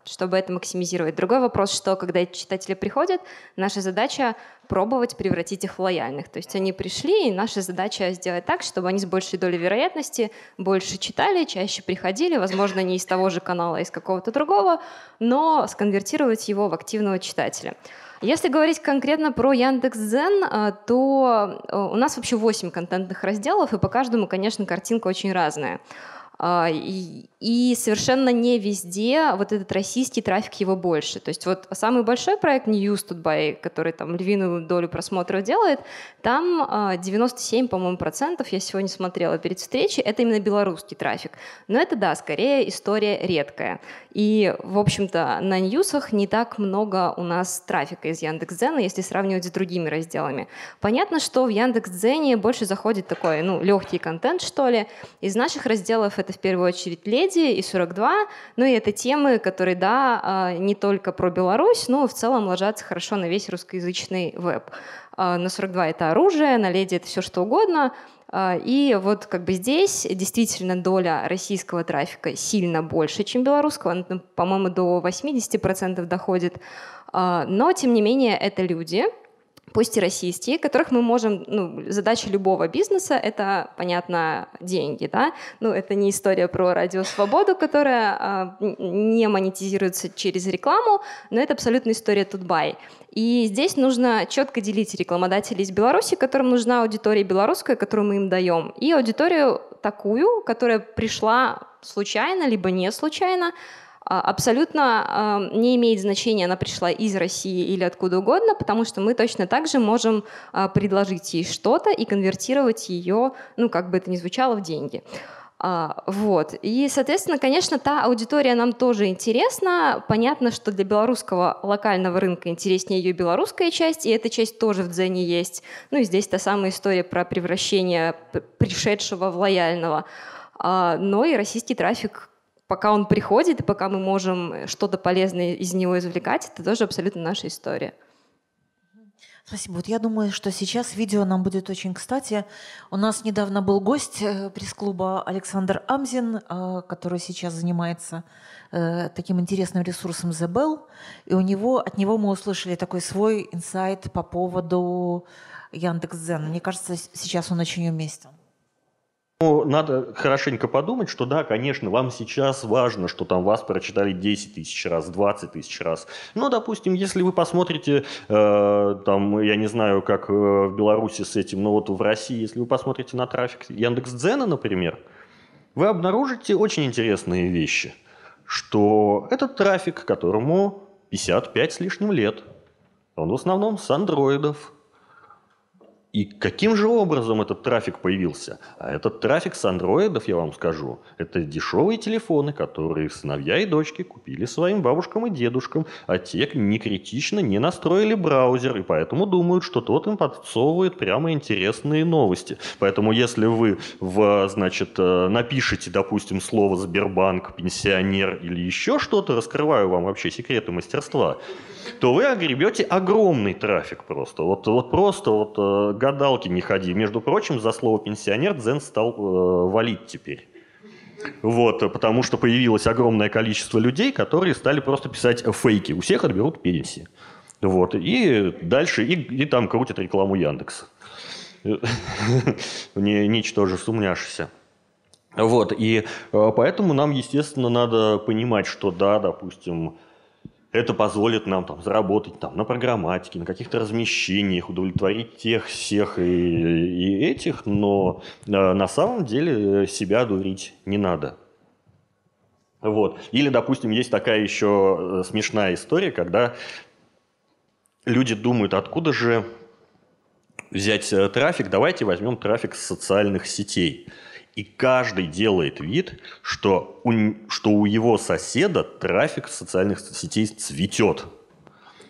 чтобы это максимизировать. Другой вопрос, что когда эти читатели приходят, наша задача пробовать превратить их в лояльных. То есть они пришли, и наша задача сделать так, чтобы они с большей долей вероятности больше читали, чаще приходили, возможно, не из того же канала, а из какого-то другого, но сконвертировать его в активного читателя. Если говорить конкретно про Яндекс.Зен, э, то э, у нас вообще 8 контентных разделов, и по каждому, конечно, картинка очень разная. А, и совершенно не везде вот этот российский трафик его больше. То есть вот самый большой проект News Today, который там львиную долю просмотров делает, там 97, а, по-моему, процентов, я сегодня смотрела перед встречей, это именно белорусский трафик. Но это, да, скорее история редкая. И, в общем-то, на ньюсах не так много у нас трафика из Яндекс.Дзена, если сравнивать с другими разделами. Понятно, что в Яндекс.Дзене больше заходит такой, ну, легкий контент, что ли. Из наших разделов это в первую очередь леди, наследие и 42. Ну и это темы, которые, да, а, не только про Беларусь, но в целом ложатся хорошо на весь русскоязычный веб. А, на 42 это оружие, на леди это все что угодно. А, и вот как бы здесь действительно доля российского трафика сильно больше, чем белорусского, по-моему, до 80% доходит. Но, тем не менее, это люди, пусть и российские, которых мы можем, ну, задача любого бизнеса — это, понятно, деньги, да, ну, это не история про радио «Свободу», которая а, не монетизируется через рекламу, но это абсолютно история «Тутбай». И здесь нужно четко делить рекламодателей из Беларуси, которым нужна аудитория белорусская, которую мы им даем, и аудиторию такую, которая пришла случайно, либо не случайно, а, абсолютно не имеет значения, она пришла из России или откуда угодно, потому что мы точно так же можем а, предложить ей что-то и конвертировать ее, ну, как бы это ни звучало, в деньги. А, вот. И, соответственно, конечно, та аудитория нам тоже интересна. Понятно, что для белорусского локального рынка интереснее ее белорусская часть, и эта часть тоже в Дзене есть. Ну и здесь та самая история про превращение пришедшего в лояльного. но и российский трафик, пока он приходит, и пока мы можем э, что-то полезное из него извлекать, это тоже абсолютно наша история. Спасибо. Вот я думаю, что сейчас видео нам будет очень кстати. У нас недавно был гость э, пресс-клуба Александр Амзин, э, который сейчас занимается таким интересным ресурсом The Bell. И у него, от него мы услышали такой свой инсайт по поводу Яндекс.Дзен. Мне кажется, сейчас он очень уместен. Ну, надо хорошенько подумать, что да, конечно, вам сейчас важно, что там вас прочитали 10 тысяч раз, 20 тысяч раз. Но, ну, допустим, если вы посмотрите, э, там, я не знаю, как э, в Беларуси с этим, но вот в России, если вы посмотрите на трафик Яндекс.Дзена, например, вы обнаружите очень интересные вещи, что этот трафик, которому 55 с лишним лет, он в основном с андроидов, и каким же образом этот трафик появился? А этот трафик с андроидов, я вам скажу, это дешевые телефоны, которые сыновья и дочки купили своим бабушкам и дедушкам, а те не критично не настроили браузер, и поэтому думают, что тот им подсовывает прямо интересные новости. Поэтому если вы, в, значит, э, напишите, допустим, слово «Сбербанк», «пенсионер» или еще что-то, раскрываю вам вообще секреты мастерства, то вы огребете огромный трафик просто. Вот, вот просто вот э, гадалки не ходи. Между прочим, за слово пенсионер Дзен стал э, валить теперь. Вот, потому что появилось огромное количество людей, которые стали просто писать фейки. У всех отберут пенсии. Вот, и дальше, и, и там крутят рекламу Яндекса. Ничтоже сумняшися. Вот, и э, поэтому нам, естественно, надо понимать, что да, допустим, это позволит нам там, заработать там, на программатике, на каких-то размещениях, удовлетворить тех, всех и, и этих, но э, на самом деле э, себя дурить не надо. Вот. Или, допустим, есть такая еще э, смешная история, когда люди думают, откуда же взять э, трафик, давайте возьмем трафик с социальных сетей. И каждый делает вид, что у, что у его соседа трафик в социальных сетей цветет.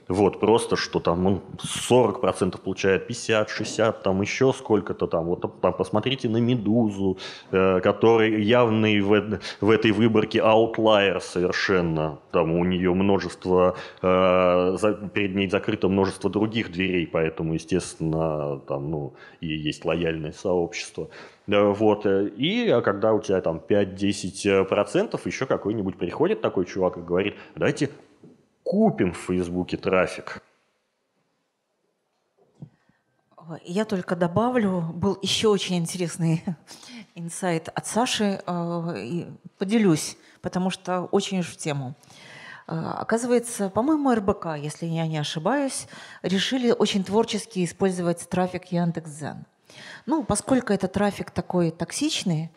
Вот, просто что там ну, он 40% получает, 50, 60, там еще сколько-то там. Вот там посмотрите на «Медузу», э, который явный в, в этой выборке аутлайер совершенно. Там у нее множество, э, за, перед ней закрыто множество других дверей, поэтому, естественно, там, ну, и есть лояльное сообщество. Э, вот. Э, и а когда у тебя там 5-10% э, еще какой-нибудь приходит такой чувак и говорит, дайте купим в Фейсбуке трафик. Я только добавлю, был еще очень интересный инсайт от Саши, э, и поделюсь, потому что очень уж в тему. Э, оказывается, по-моему, РБК, если я не ошибаюсь, решили очень творчески использовать трафик Яндекс.Зен. Ну, поскольку это трафик такой токсичный,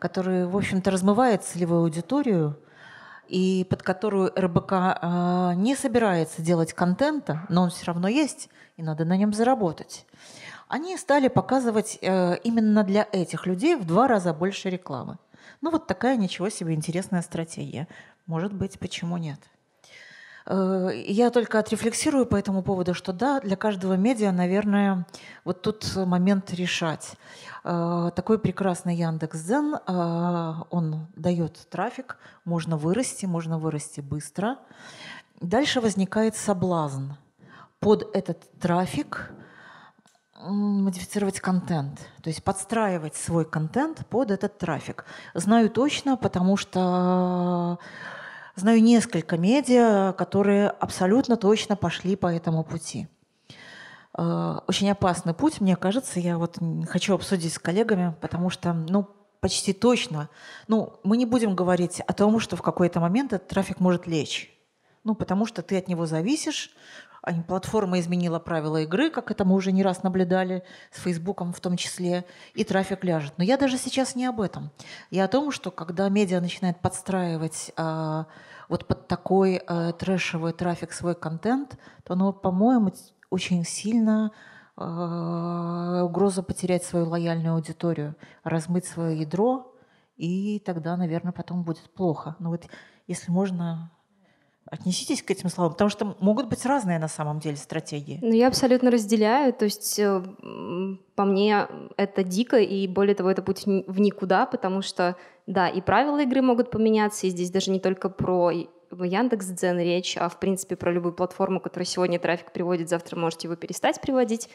который, в общем-то, размывает целевую аудиторию, и под которую РБК а, не собирается делать контента, но он все равно есть, и надо на нем заработать. Они стали показывать э, именно для этих людей в два раза больше рекламы. Ну вот такая ничего себе интересная стратегия. Может быть, почему нет? Э, я только отрефлексирую по этому поводу, что да, для каждого медиа, наверное, вот тут момент решать. Э, такой прекрасный Яндекс.Дзен, э, он дает трафик, можно вырасти, можно вырасти быстро. Дальше возникает соблазн под этот трафик модифицировать контент, то есть подстраивать свой контент под этот трафик. Знаю точно, потому что Знаю несколько медиа, которые абсолютно точно пошли по этому пути. Э, очень опасный путь, мне кажется, я вот хочу обсудить с коллегами, потому что, ну, почти точно, ну, мы не будем говорить о том, что в какой-то момент этот трафик может лечь. Ну, потому что ты от него зависишь, а платформа изменила правила игры, как это мы уже не раз наблюдали с Фейсбуком в том числе, и трафик ляжет. Но я даже сейчас не об этом. Я о том, что когда медиа начинает подстраивать э, вот под такой э, трэшевый трафик свой контент, то оно, по-моему, очень сильно э, угроза потерять свою лояльную аудиторию, размыть свое ядро, и тогда, наверное, потом будет плохо. Но вот если можно Отнеситесь к этим словам, потому что могут быть разные на самом деле стратегии. Ну, я абсолютно разделяю. То есть, э, по мне, это дико, и более того, это путь в никуда, потому что, да, и правила игры могут поменяться, и здесь даже не только про Яндекс Дзен речь, а в принципе про любую платформу, которая сегодня трафик приводит, завтра можете его перестать приводить.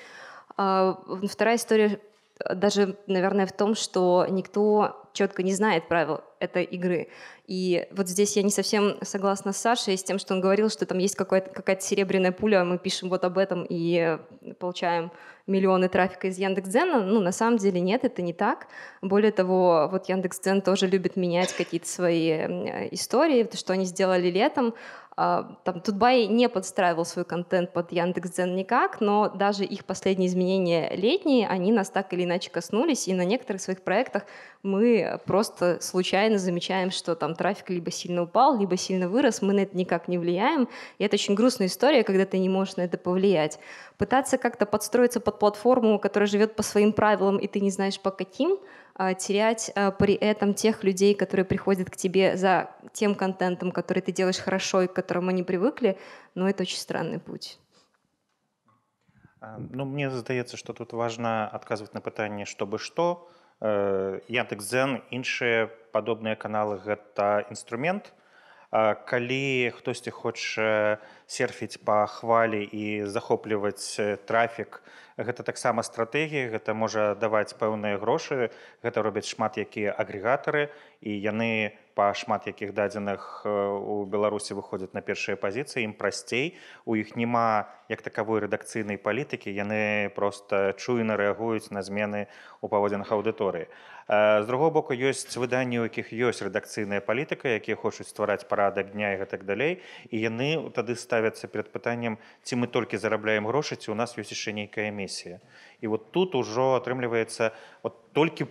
А, вторая история э, даже, наверное, в том, что никто четко не знает правила этой игры. И вот здесь я не совсем согласна с Сашей, с тем, что он говорил, что там есть какая-то какая серебряная пуля, мы пишем вот об этом и получаем миллионы трафика из Яндекс.Дзена. Ну, на самом деле нет, это не так. Более того, вот Яндекс.Дзен тоже любит менять какие-то свои истории, то, что они сделали летом, а, там Тутбай не подстраивал свой контент под Яндекс.Дзен никак, но даже их последние изменения летние, они нас так или иначе коснулись, и на некоторых своих проектах мы просто случайно замечаем, что там трафик либо сильно упал, либо сильно вырос, мы на это никак не влияем. И это очень грустная история, когда ты не можешь на это повлиять. Пытаться как-то подстроиться под платформу, которая живет по своим правилам, и ты не знаешь по каким, а, терять а, при этом тех людей, которые приходят к тебе за тем контентом, который ты делаешь хорошо и к которому они привыкли, но это очень странный путь. Эм, ну, мне задается, что тут важно отказывать на пытанне, чтобы што. Э, Яндекс.Дзен, іншыя подобные каналы гэта інструмент. А, Калі хтосьці хочет серфить по хвале и захопливать э, трафик. гэта таксама стратэгіі гэта можа даваць пэўныя грошы гэта робяць шмат якія агрэгатары і яны па шмат якіх дадзеных у беларусі выходзяць на першыя пазіцыі ім прасцей у іх няма як такавой рэдакцыйнай палітыкі яны просто чуйна рэагуюць на змены у паводзінах аўдыторыі з другого боку ёсць выданні у якіх ёсць рэдакцыйная палітыка якія хочуць ствараць парадак дня і гэтак далей і яны тады ставяцца перад пытаннем ці мы толькі зарабляем грошы ці у нас ёсць яшчэ нейкае месяц комісія. І вот тут ужо атрымліваецца толькі,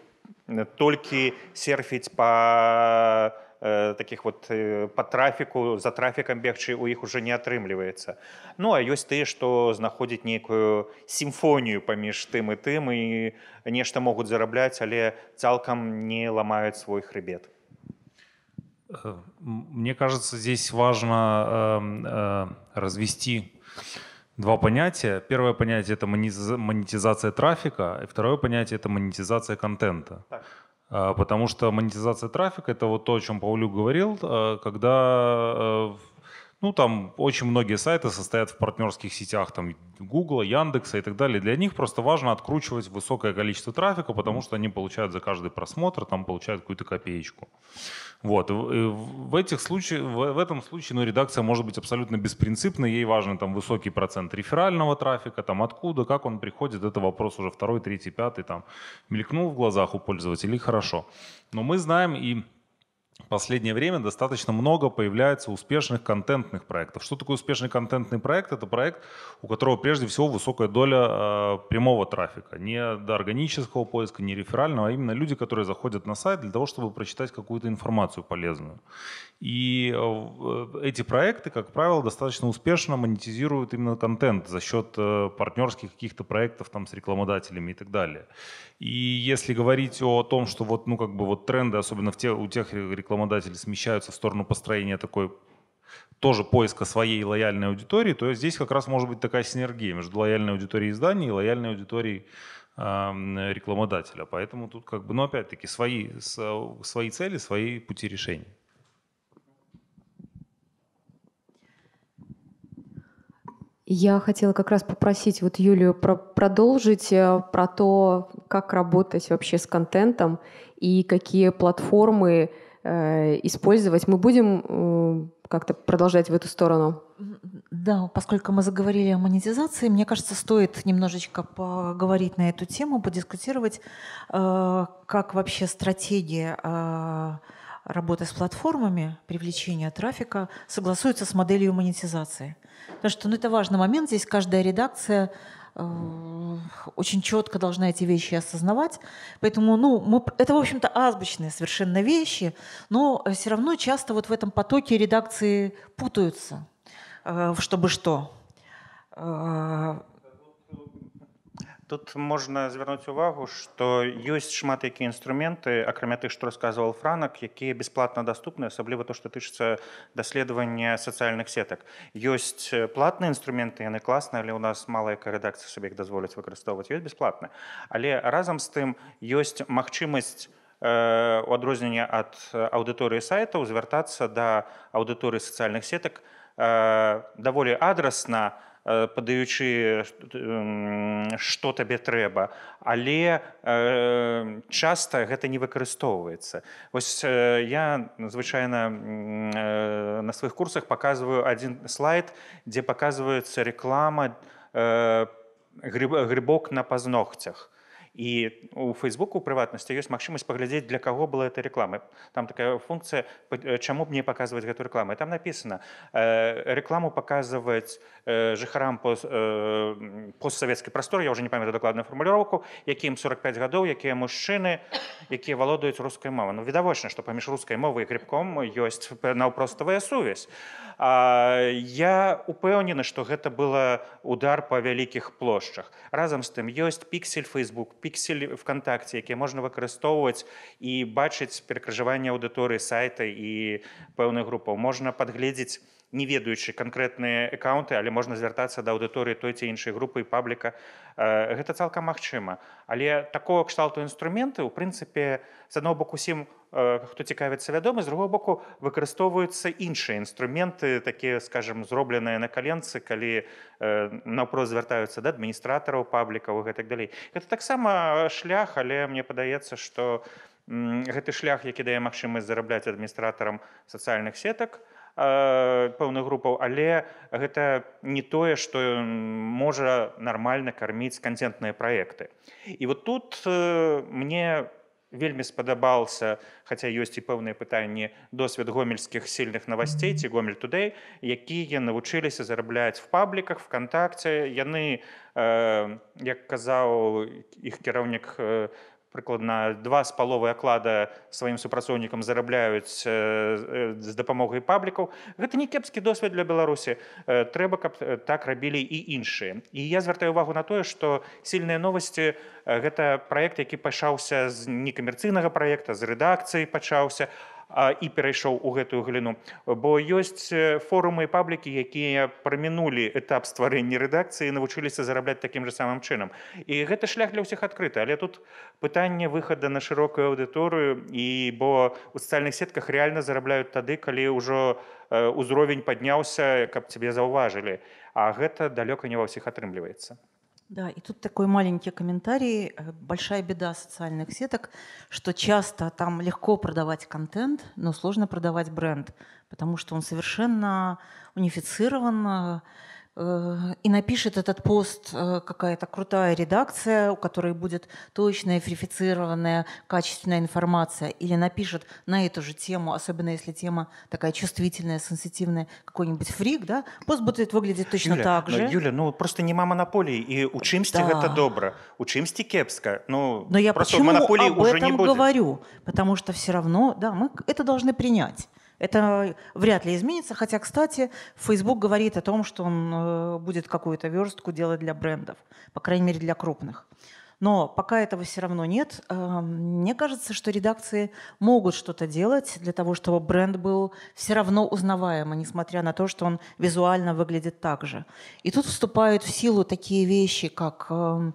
толькі серфіць па э, таких вот, э, па трафіку за трафікам бегчы у іх уже не атрымліваецца. Ну а ёсць тыя, што знаходзяць нейкую сімфонію паміж тым і тым і нешта могуць зарабляць, але цалкам не ламаюць свой хрыбет. Э, мне кажется, здесь важно э, э, развести э, два понятия. Первое понятие это монетизация трафика, и второе понятие это монетизация контента. Так. А, потому что монетизация трафика это вот то, о чем Паулюк говорил, а, когда а, ну, там очень многие сайты состоят в партнерских сетях, там, Google, Яндекса и так далее. Для них просто важно откручивать высокое количество трафика, потому что они получают за каждый просмотр, там, получают какую-то копеечку. Вот. И в, этих случаях, в этом случае, ну, редакция может быть абсолютно беспринципной, ей важен, там, высокий процент реферального трафика, там, откуда, как он приходит, это вопрос уже второй, третий, пятый, там, мелькнул в глазах у пользователей, хорошо. Но мы знаем и в последнее время достаточно много появляется успешных контентных проектов. Что такое успешный контентный проект? Это проект, у которого прежде всего высокая доля э, прямого трафика. Не до органического поиска, не реферального, а именно люди, которые заходят на сайт для того, чтобы прочитать какую-то информацию полезную. И э, э, эти проекты, как правило, достаточно успешно монетизируют именно контент за счет э, партнерских каких-то проектов там с рекламодателями и так далее. И если говорить о том, что вот, ну, как бы вот тренды, особенно в те, у тех рекламодателей, смещаются в сторону построения такой тоже поиска своей лояльной аудитории, то здесь как раз может быть такая синергия между лояльной аудиторией издания и лояльной аудиторией рекламодателя. Поэтому тут как бы, ну опять-таки, свои, свои цели, свои пути решения. Я хотела как раз попросить вот Юлию про продолжить э, про то, как работать вообще с контентом и какие платформы э, использовать. Мы будем э, как-то продолжать в эту сторону? Да, поскольку мы заговорили о монетизации, мне кажется, стоит немножечко поговорить на эту тему, подискутировать, э, как вообще стратегия э, работа с платформами, привлечение трафика согласуется с моделью монетизации. Потому что ну, это важный момент, здесь каждая редакция э, очень четко должна эти вещи осознавать. Поэтому, ну, мы, это, в общем-то, азбучные совершенно вещи, но э, все равно часто вот в этом потоке редакции путаются, э, чтобы что. Тут можна звярнуць увагу, што ёсць шмат якія інструменты, акрамя тых, што расказваў франак, якія бясплатна даступны, асабліва то, што тычыцца даследавання сацыяльных сетак. Ёсць э, платныя інструменты, яны класныя, але ў нас малая карэдакцыя сабе дазволяць выкарыстоўваць, ёсць бясплатна. Але разам з тым ёсць магчымасць, э, у адрозненне ад аўдыторыі сайтаў звяртацца да аўдыторыі сацыяльных сетак э, даволі адрасна, Э, падаючы што э, табе трэба, але э, часта гэта не выкарыстоўваецца. Вось я звычайна на сваіх курсах паказваю адзін слайд, дзе паказваецца рэклама грыбок на пазногцях і у фейсбуку прыватнасці ёсць магчымасць паглядзець для каго была эта рекламы там такая функція э, чаму б мне паказваць гэту рекламу там написано э, рекламу паказваць э, жыхарам пост, э, постсавецкі прастор я уже не памятаю дакладную фармуліроўку якім 45 гадоў якія мужчыны якія валодаюць рускай мовы ну відавочна што паміж рускай мовы і грибком ёсць наўпроставая сувязь а, я упэўнены што гэта было удар па вялікіх плошчах разам з тым ёсць піксель фейсбук п піксель ВКонтакте, який можна використовувати і бачити перекрижування аудиторії сайта і певних груп. Можна підглядати не ведаючы канкрэтныя аккаунты, але можна звяртацца да аўдыторыі той ці іншай групы і пабліка. Э, гэта цалкам магчыма. Але такого кшталту інструменты у прынцыпе з адно бок усім э, хто цікавіцца вядомы, з другого боку выкарыстоўваюцца іншыя інструменты, такія скажем зробленыя на каленцы, калі э, наўпро звяртаюцца да адміністратараў паблікаў і гэтак далей. Гэта таксама шлях, але мне падаецца, што гэты шлях, які дае магчымасць зарабляць адміністратарам сацыяльных сетак, пэўных групаў, але гэта не тое, што можа нармальна карміць кантентныя праекты. І вот тут э, мне вельмі спадабаўся, хаця ёсць і пэўныя пытанні досвед гомельскіх сільных новасцей ці гомель тудэй, якія навучыліся зарабляць в пабліках вКтакце. Я э, як казаў іх кіраўнік э, прыкладна два з паловай аклада сваім супрацоўнікам зарабляюць э, э, з дапамогай паблікаў гэта не кепскі досвед для беларусі э, трэба каб так рабілі і іншыя і я звяртаю увагу на тое што сільныя новасці гэта праект які пайшаўся з некамерцыйнага праекта з рэдакцыі пачаўся а і перайшоў у гэтую галіну бо ёсць форумы і паблікі якія прамінулі этап стварэння рэдакцыі навучыліся зарабляць такім же самым чынам і гэта шлях для ўсіх адкрыта але тут пытанне выхада на шырокую аўдыторыю і бо у сацыяльных сетках реально зарабляюць тады калі ўжо ўзровень падняўся каб цябе заўважылі а гэта далёка не ва ўсіх атрымліваецца Да, и тут такой маленький комментарий. Э, большая беда социальных сеток, что часто там легко продавать контент, но сложно продавать бренд, потому что он совершенно унифицирован, э, Э, и напишет этот пост э, какая-то крутая редакция, у которой будет точная, верифицированная, качественная информация, или напишет на эту же тему, особенно если тема такая чувствительная, сенситивная, какой-нибудь фрик, да, пост будет выглядеть точно Юля, так ну, же. Юля, ну просто не мама монополии, и у Чимсти да. это добро, у Чимсти кепско, ну Но я просто почему монополии об уже этом не будет. говорю, потому что все равно, да, мы это должны принять. Это вряд ли изменится, хотя, кстати, Facebook говорит о том, что он э, будет какую-то верстку делать для брендов, по крайней мере, для крупных. Но пока этого все равно нет, эм, мне кажется, что редакции могут что-то делать для того, чтобы бренд был все равно узнаваем, а несмотря на то, что он визуально выглядит так же. И тут вступают в силу такие вещи, как эм,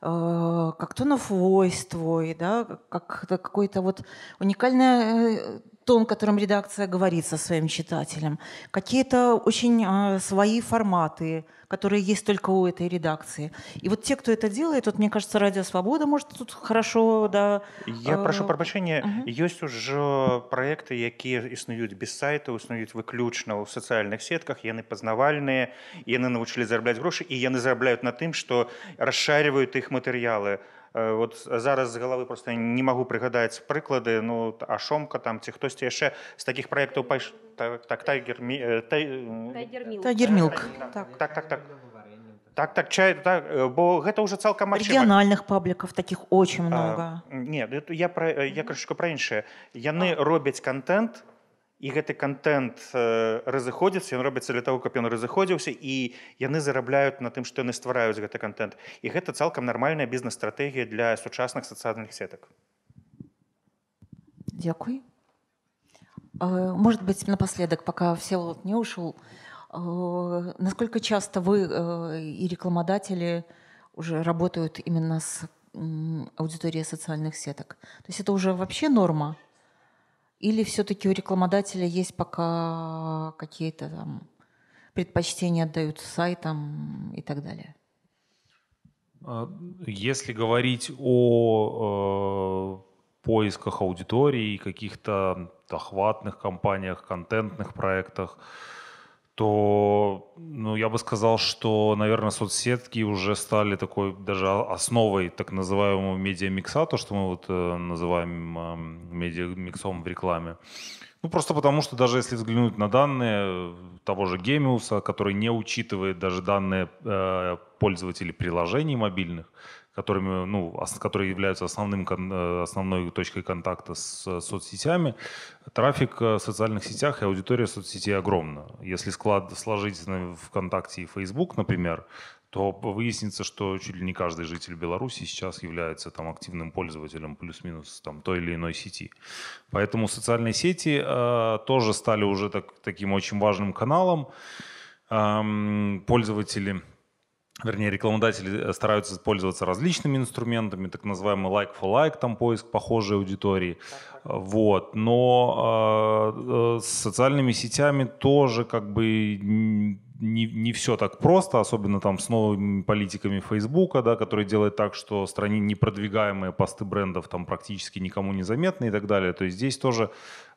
э, как тонов войс твой, да, как какое то вот уникальное э, тон, которым редакция говорит со своим читателем, какие-то очень э, свои форматы, которые есть только у этой редакции. И вот те, кто это делает, вот мне кажется, Радио Свобода может тут хорошо, да. Я э... прошу прощения. угу. есть уже проекты, которые існують без сайта, існують виключно в социальных сетках, яны познавальные, яны научились зарабатывать гроши, и яны зарабатывают на тем, что расшаривают их материалы от зараз з голови просто не магу прыгадаць прыклады ну а шомка там ці хтосьці яшчэ з таких проектаў пайш так так тайгер тайгермілк так так так так так так чай так бо гэта уже цалкам рэгіянальных паблікаў таких очень а, много а, нет я пра я крышку пра іншае яны а. робяць контент і гэты контент э, разыходзіцца ён робіцца для того каб ён разыходзіўся і яны зарабляюць на тым што яны ствараюць гэты контент і гэта цалкам нармальная бізнес-стратэгія для сучасных сацыяльных сетак Дякуй э, может быть напоследок пока все вот не ушел э, насколько часто вы и рекламодатели уже работают именно с аудитории социальных сеток то есть это уже вообще норма то Или все-таки у рекламодателя есть пока какие-то там предпочтения отдают сайтам и так далее? А, если говорить о э, поисках аудитории, каких-то охватных компаниях, контентных проектах, э, то, ну, я бы сказал, что, наверное, соцсетки уже стали такой даже основой так называемого медиамикса, то, что мы вот э, называем э, медиамиксом в рекламе. Ну, просто потому, что даже если взглянуть на данные того же Гемиуса, который не учитывает даже данные э, пользователей приложений мобильных, которыми, ну, которые являются основным, э, основной точкой контакта с э, соцсетями, трафик э, в социальных сетях и аудитория соцсетей огромна. Если склад сложить на ВКонтакте и Facebook, например, то выяснится, что чуть ли не каждый житель Беларуси сейчас является там активным пользователем плюс-минус там той или иной сети. Поэтому социальные сети э, тоже стали уже так, таким очень важным каналом. Эм, пользователи вернее, рекламодатели э, стараются пользоваться различными инструментами, так называемый like for like, там поиск похожей аудитории. Вот. Но э, э, с социальными сетями тоже как бы не, не все так просто, особенно там с новыми политиками Фейсбука, да, которые делают так, что стране непродвигаемые посты брендов там практически никому не заметны и так далее. То есть здесь тоже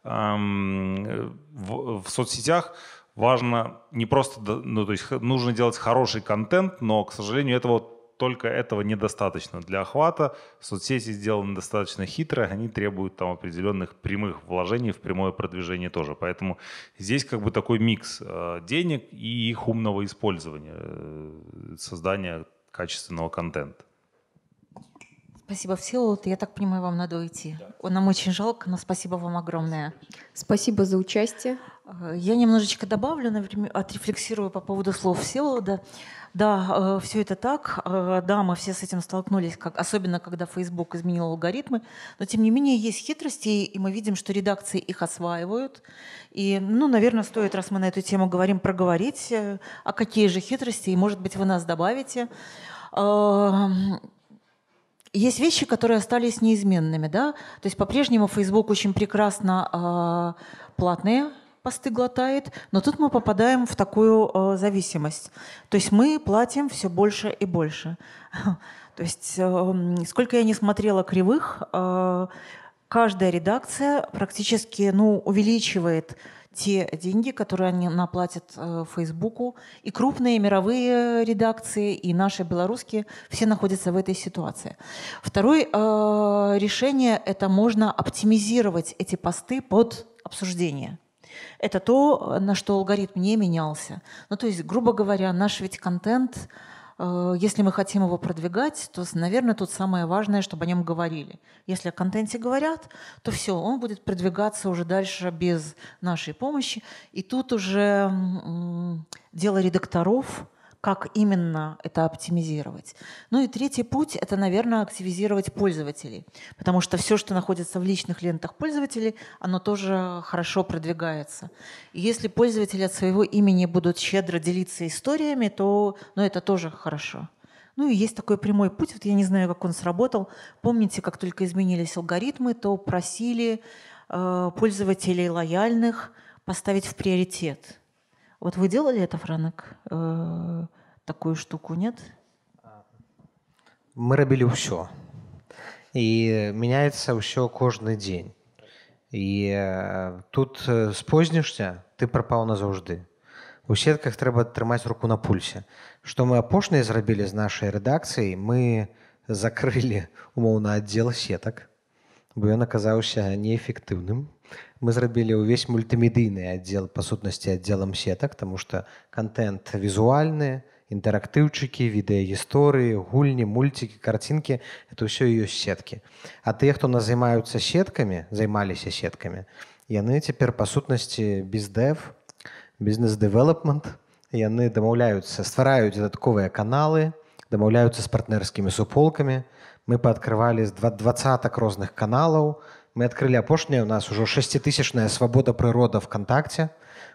эм, в, в соцсетях важно не просто, ну, то есть нужно делать хороший контент, но, к сожалению, этого только этого недостаточно для охвата. Соцсети сделаны достаточно хитро, они требуют там определенных прямых вложений в прямое продвижение тоже. Поэтому здесь как бы такой микс э, денег и их умного использования, э, создания качественного контента. Спасибо, Всеволод. Я так понимаю, вам надо уйти. Да. Нам очень жалко, но спасибо вам огромное. Спасибо за участие. Э, я немножечко добавлю, отрефлексирую по поводу слов Всеволода. Да, э, все это так. Э, да, мы все с этим столкнулись, как, особенно когда Facebook изменил алгоритмы. Но, тем не менее, есть хитрости, и мы видим, что редакции их осваивают. И, ну, наверное, стоит, раз мы на эту тему говорим, проговорить, а какие же хитрости, и, может быть, вы нас добавите. Эм, есть вещи, которые остались неизменными, да? То есть по-прежнему Facebook очень прекрасно э, платные посты глотает, но тут мы попадаем в такую э, зависимость. То есть мы платим все больше и больше. То есть э, сколько я не смотрела кривых, э, каждая редакция практически ну, увеличивает те деньги, которые они наплатят э, Фейсбуку. И крупные мировые редакции, и наши белорусские, все находятся в этой ситуации. Второе э, решение – это можно оптимизировать эти посты под обсуждение. Это то, на что алгоритм не менялся. Ну, то есть, грубо говоря, наш ведь контент – Э, если мы хотим его продвигать, то, наверное, тут самое важное, чтобы о нем говорили. Если о контенте говорят, то все, он будет продвигаться уже дальше без нашей помощи. И тут уже дело редакторов, как именно это оптимизировать. Ну и третий путь – это, наверное, активизировать пользователей, потому что все, что находится в личных лентах пользователей, оно тоже хорошо продвигается. И если пользователи от своего имени будут щедро делиться историями, то ну, это тоже хорошо. Ну и есть такой прямой путь, вот я не знаю, как он сработал. Помните, как только изменились алгоритмы, то просили э, пользователей лояльных поставить в приоритет – Вот вы делали это, Франек? Э, такую штуку, нет? Мы робили все. И меняется все каждый день. И э, тут э, спознишься, ты пропал на заужды. У сетках треба трымать руку на пульсе. Что мы опошные зарабили с нашей редакцией, мы закрыли умовно отдел сеток, бы он оказался неэффективным мы зрабілі ўвесь мультымедыйны аддзел па сутнасці аддзелам сетак тому что контент візуальны інтэрактыўчыкі відэагісторыі гульні мульцікі карцінкі это ўсё ёсць сеткі а тыя хто нас займаюцца сеткамі займаліся сеткамі яны цяпер па сутнасці бізэф бізнес-девелопмент яны дамаўляюцца ствараюць дадатковыя каналы дамаўляюцца з партнерскімі суполкамі мы паадкрывалі з два дваццатак розных каналаў на Мы открыли опошнє, у нас уже шеститисячная свобода природа ВКонтакте,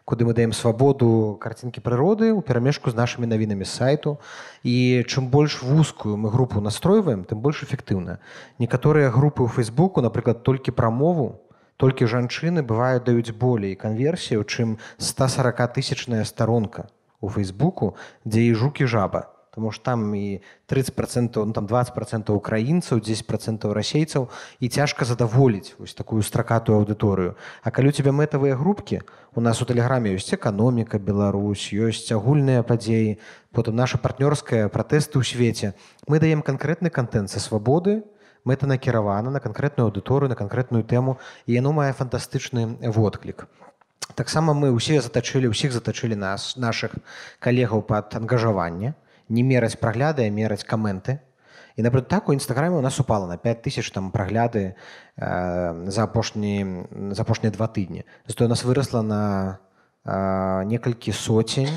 куди мы даємо свободу картинки природи у перемешку з нашими новинами сайту. І чим більш вузкую мы групу настроюємо, тим більш ефективно. Некоторые групи у Фейсбуку, наприклад, тільки про мову, тільки жанчини, бывают дают более конверсію, чим 140-тысячная сторонка у Фейсбуку, де і жук, і жаба. Таму ж там і 30%, ну, там 20% украінцаў, 10% расейцаў і цяжка задаволіць вось такую стракатую аўдыторыю. А калі у цябе мэтавыя групкі, у нас у тэлеграме ёсць эканоміка, Беларусь, ёсць агульныя падзеі, потым наша партнёрская пратэсты ў свеце. Мы даем канкрэтны контент са свабоды, мэта накіравана на канкрэтную аўдыторыю, на канкрэтную тэму і яно мае фантастычны водклік. Таксама мы ўсе затачылі ўсіх затачылі нас нашых калегаў пад ангажаванне не мераць прагляды мераць каменты і напрыклад так у нстаграме у нас упала на 5000 там прагляды э, за апошні за апошнія два тыдні зато нас выросла на э, некалькі соцень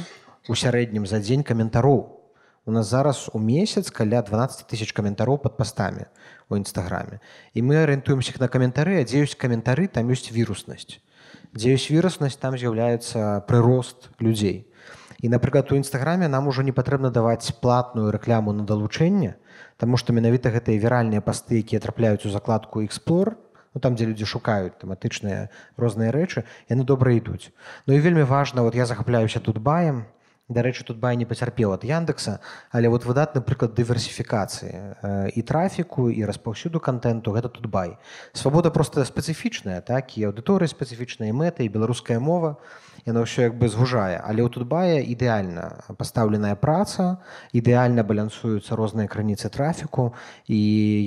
у сярэднім за дзень каментароў у нас зараз у месяц каля 12 тысяч каментароў под пастамі у нстаграме і мы арыентуемся на каментары дзеюсь каментары там ёсць віруснасць дзеюсь віруснасць там з'яўляецца прырост людзей то і напрыклад у нстаграме нам ужо не патрэбна даваць платную рэкламу на далучэнне тому что менавіта гэтыя віральныя пасты якія трапляюць у закладку эксплор ну, там дзе людзі шукаюць тэматычныя розныя рэчы яны добра ідуць Ну і вельмі важна вот я захапляюся тут баем дарэчы тут бай не пацярпеў ад яндекса але вот выдатны прыклад дыверсіфікацыі і трафіку і распаўсюду контенту гэта тут бай свабода просто спецыфічная так і аўдыторыі спецыфічныя мэты і беларуская мова яна ўсё як бы згужае але ў тут бая ідэальна пастаўленая праца ідэальна балянсуюцца розныя крыніцы трафіку і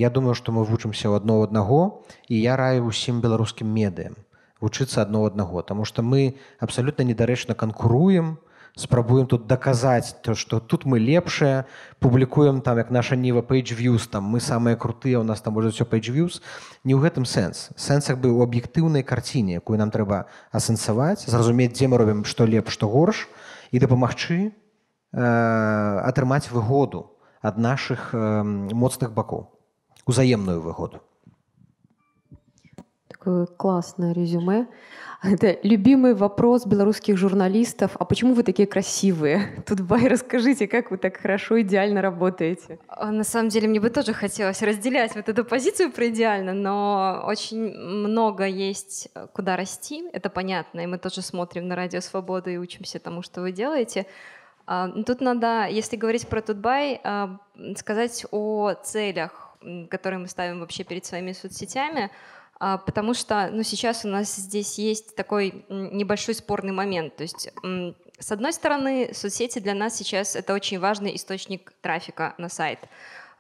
я думаю што мы вучымся ў адно аднаго і я раю ўсім беларускім медыям вучыцца адно аднаго Таму што мы абсалютна недарэчна канкуруем у спрабуем тут даказаць то что тут мы лепшыя публікуем там як наша ніва page views там мы самыя крутыя у нас там можа все page views не ў гэтым сэнс сэнсах быў у аб'ектыўнай карціне якую нам трэба асэнсаваць зразумець дзе мы робім што лепш што горш і дапамагчы э, атрымаць выгоду ад наших э, моцных бакоў узаемную выгоду такое класнае резюме а Это любимый вопрос белорусских журналистов. А почему вы такие красивые? Тут, Бай, расскажите, как вы так хорошо, идеально работаете? А, на самом деле, мне бы тоже хотелось разделять вот эту позицию про идеально, но очень много есть э, куда расти, это понятно. И мы тоже смотрим на Радио свободы и учимся тому, что вы делаете. А, ну, тут надо, если говорить про Тутбай, а, сказать о целях, которые мы ставим вообще перед своими соцсетями – а, потому что ну, сейчас у нас здесь есть такой небольшой спорный момент. То есть, с одной стороны, соцсети для нас сейчас это очень важный источник трафика на сайт.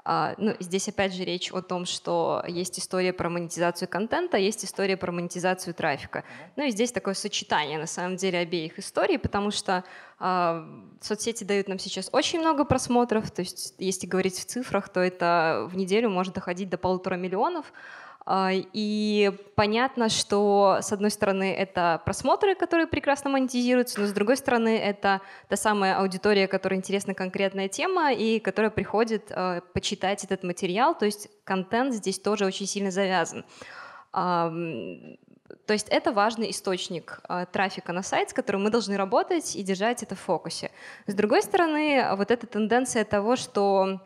А, ну, здесь опять же речь о том, что есть история про монетизацию контента, есть история про монетизацию трафика. Ну и здесь такое сочетание, на самом деле, обеих историй, потому что э, соцсети дают нам сейчас очень много просмотров, то есть если говорить в цифрах, то это в неделю может доходить до полутора миллионов, а, и понятно, что с одной стороны это просмотры, которые прекрасно монетизируются, но с другой стороны это та самая аудитория, которой интересна конкретная тема и которая приходит а, почитать этот материал, то есть контент здесь тоже очень сильно завязан. то есть это важный источник э, трафика на сайт, с которым мы должны работать и держать это в фокусе. С другой стороны, вот эта тенденция того, что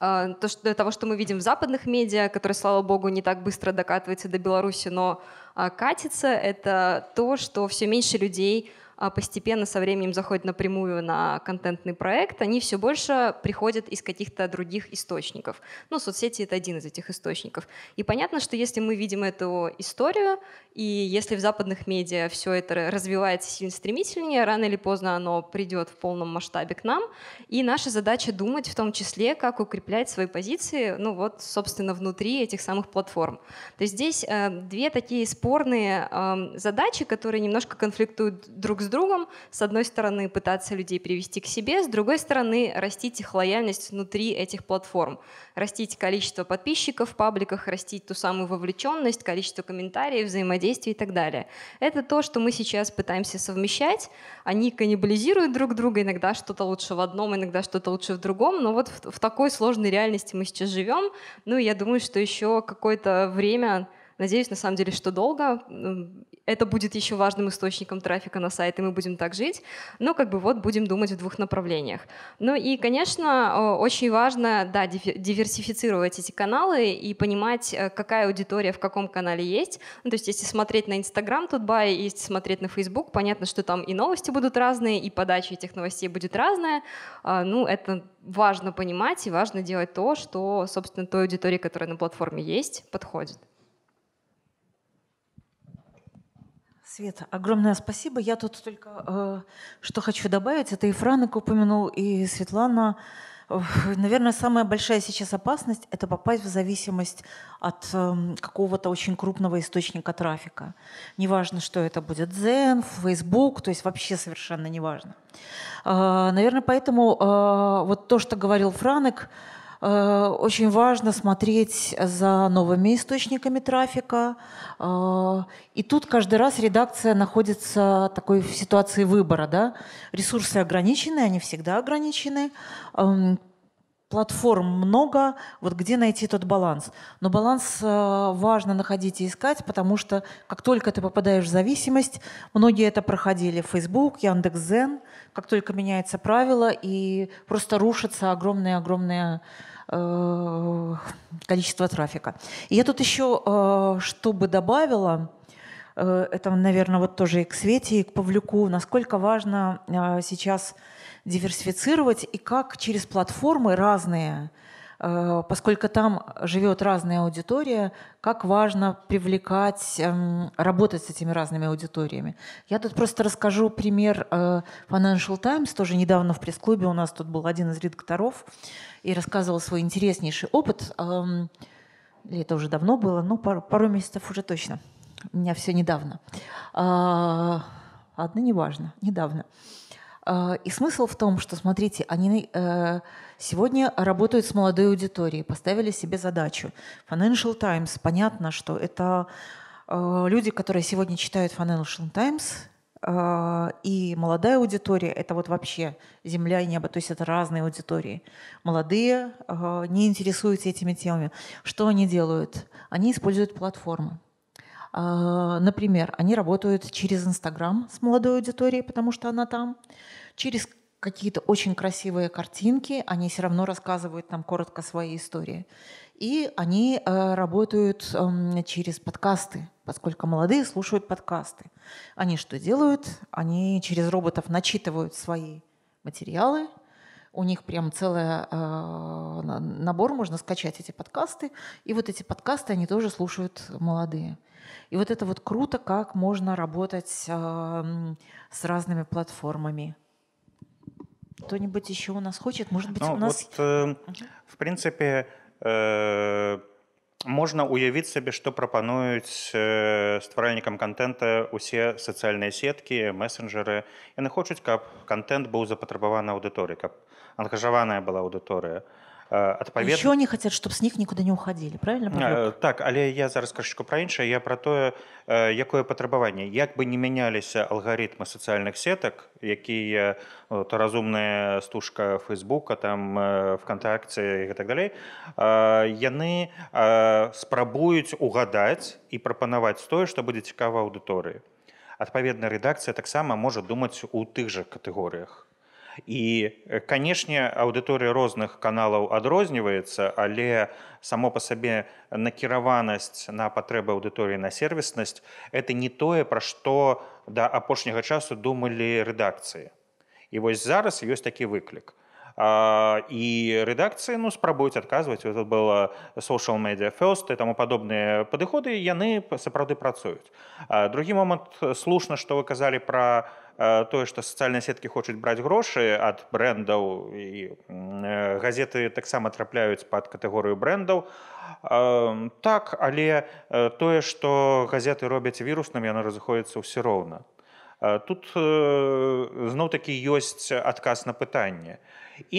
Э, то, что, того, что мы видим в западных медиа, которые, слава богу, не так быстро докатываются до Беларуси, но а, катится, это то, что все меньше людей а, постепенно со временем заходят напрямую на контентный проект, они все больше приходят из каких-то других источников. Ну, соцсети — это один из этих источников. И понятно, что если мы видим эту историю, и если в западных медиа все это развивается сильно стремительнее, рано или поздно оно придет в полном масштабе к нам, и наша задача думать в том числе, как укреплять свои позиции, ну вот, собственно, внутри этих самых платформ. То есть здесь э, две такие спорные э, задачи, которые немножко конфликтуют друг с с другом, с одной стороны, пытаться людей привести к себе, с другой стороны, растить их лояльность внутри этих платформ, растить количество подписчиков в пабликах, растить ту самую вовлеченность, количество комментариев, взаимодействий и так далее. Это то, что мы сейчас пытаемся совмещать. Они каннибализируют друг друга, иногда что-то лучше в одном, иногда что-то лучше в другом, но вот в, в такой сложной реальности мы сейчас живем. Ну я думаю, что еще какое-то время Надеюсь, на самом деле, что долго. Это будет еще важным источником трафика на сайт, и мы будем так жить. Но как бы вот будем думать в двух направлениях. Ну и, конечно, очень важно, да, диверсифицировать эти каналы и понимать, э, какая аудитория в каком канале есть. Ну, то есть если смотреть на Инстаграм Тутбай, если смотреть на Facebook, понятно, что там и новости будут разные, и подача этих новостей будет разная. А, ну, это важно понимать и важно делать то, что, собственно, той аудитории, которая на платформе есть, подходит. Света, огромное спасибо. Я тут только э, что хочу добавить. Это и Франек упомянул, и Светлана. Наверное, самая большая сейчас опасность – это попасть в зависимость от э, какого-то очень крупного источника трафика. Неважно, что это будет Zen, Facebook, то есть вообще совершенно неважно. Э, наверное, поэтому э, вот то, что говорил Франек, э, Э, очень важно смотреть за новыми источниками трафика. Э, и тут каждый раз редакция находится такой в ситуации выбора. Да? Ресурсы ограничены, они всегда ограничены эм, платформ много, вот где найти тот баланс. Но баланс э, важно находить и искать, потому что как только ты попадаешь в зависимость, многие это проходили, Facebook, Яндекс.Зен, как только меняется правило и просто рушатся огромные-огромные Э, количество трафика. И я тут еще, э, что бы добавила, э, это, наверное, вот тоже и к Свете, и к Павлюку, насколько важно сейчас диверсифицировать и как через платформы разные – Э, поскольку там живет разная аудитория, как важно привлекать, эм, работать с этими разными аудиториями. Я тут просто расскажу пример э, Financial Times, тоже недавно в пресс-клубе у нас тут был один из редакторов и рассказывал свой интереснейший опыт. Эм, это уже давно было, но ну, пару, пару месяцев уже точно. У меня все недавно. А, одно неважно, недавно. Э, и смысл в том, что, смотрите, они Сегодня работают с молодой аудиторией, поставили себе задачу. Financial Times, понятно, что это э, люди, которые сегодня читают Financial Times, э, и молодая аудитория – это вот вообще земля и небо, то есть это разные аудитории. Молодые э, не интересуются этими темами. Что они делают? Они используют платформы. Э, например, они работают через Инстаграм с молодой аудиторией, потому что она там, через какие-то очень красивые картинки, они все равно рассказывают там коротко свои истории. И они э, работают э, через подкасты, поскольку молодые слушают подкасты. Они что делают? Они через роботов начитывают свои материалы, у них прям целый э, набор, можно скачать эти подкасты, и вот эти подкасты они тоже слушают молодые. И вот это вот круто, как можно работать э, с разными платформами. Кто-нибудь еще у нас хочет? Может быть, ну, у нас... Вот, э, в принципе, э, можно уявить себе, что пропонуют э, створальникам контента все социальные сетки, мессенджеры. Они хотят, чтобы контент был запотребован аудиторией, чтобы ангажированная была аудитория адпаведна э, Ч не хацець чтобы с них нікуды не ўхадзілі правильно э, так але я зараз крышечку пра іншае я про тое э, якое патрабаванне як бы не мяняліся алгарытмы сацыяльных сетак якія то разумная стужка фейсбука там вконтакце і так далей яны спрабуюць угадаць і прапанаваць тое што будзе цікава аўдыторыі адпаведна рэдакцыя таксама можа думаць у тых жа катэгорыях і э, канешне аўдыторыя розных каналаў адрозніваецца але само па сабе накіраванасць на патрэбы аўдыторыі на сервіснасць это не тое пра што да апошняга часу думалі рэдакцыі і вось зараз ёсць такі выклік а, і рэдакцыі ну спрабуюць адказваць это было social медиа фёст і таму падобныя падыходы яны сапраўды працуюць другі момант слушна што вы казалі пра про Э, тое што сацыяльныя сеткі хочуць браць грошы ад брэндаў і э, газеты таксама трапляюць пад катэгорыю брэндаў так але э, тое што газеты робяць вірусным яна разыходзіцца ўсё роўна тут зноў-такі ёсць адказ на пытанне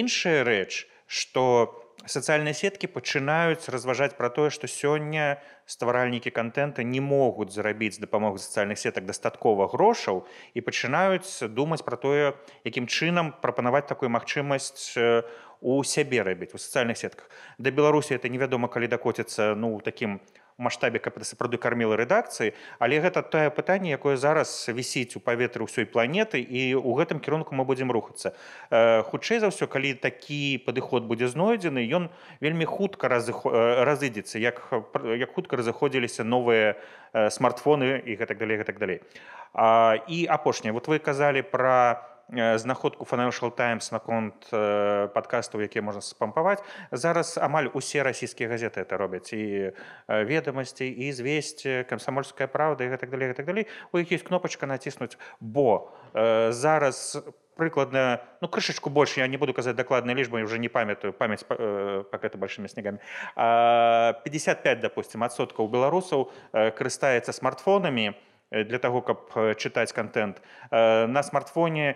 іншая рэч што у сацыяльныя сеткі пачынаюць разважаць пра тое, што сёння стваральнікі контента не могуць зарабіць з дапамогу сацыяльных сетак дастаткова грошаў і пачынаюць думаць пра тое, якім чынам прапанаваць такую магчымасць у сябе рабіць у сацыяльных сетках. Да Беларусі это невядома, калі дакоціцца ну, такім масштабе каб сапраўды кармілы рэдакцыі але гэта тое пытанне якое зараз вісіць у паветры ўсёй планеты і у гэтым кірунку мы будзем рухацца э, хутчэй за ўсё калі такі падыход будзе знойдзены ён вельмі хутка э, разыдзецца як як хутка разыходзіліся новыя э, смартфоны і гэтак далей гэтак далей а, і апошняе вот вы казалі про Э, знаходку фанашал таймс наконт э, падкастаў які можна спампаваць зараз амаль усе расійскія газеты это робяць і э, ведамасці і звесці камсамольская праўда і гэтак далей гэтак далей у які ёсць кнопочка націснуць бо зараз по прыкладна ну крышачку больше я не буду казаць дакладныя лічбы уже не памятаю памяць пакета большими снегами 55 допустим адсоткаў беларусаў карыстаецца смартфонамі то Э, для таго, каб э, чытаць контент. Э, на смартфоне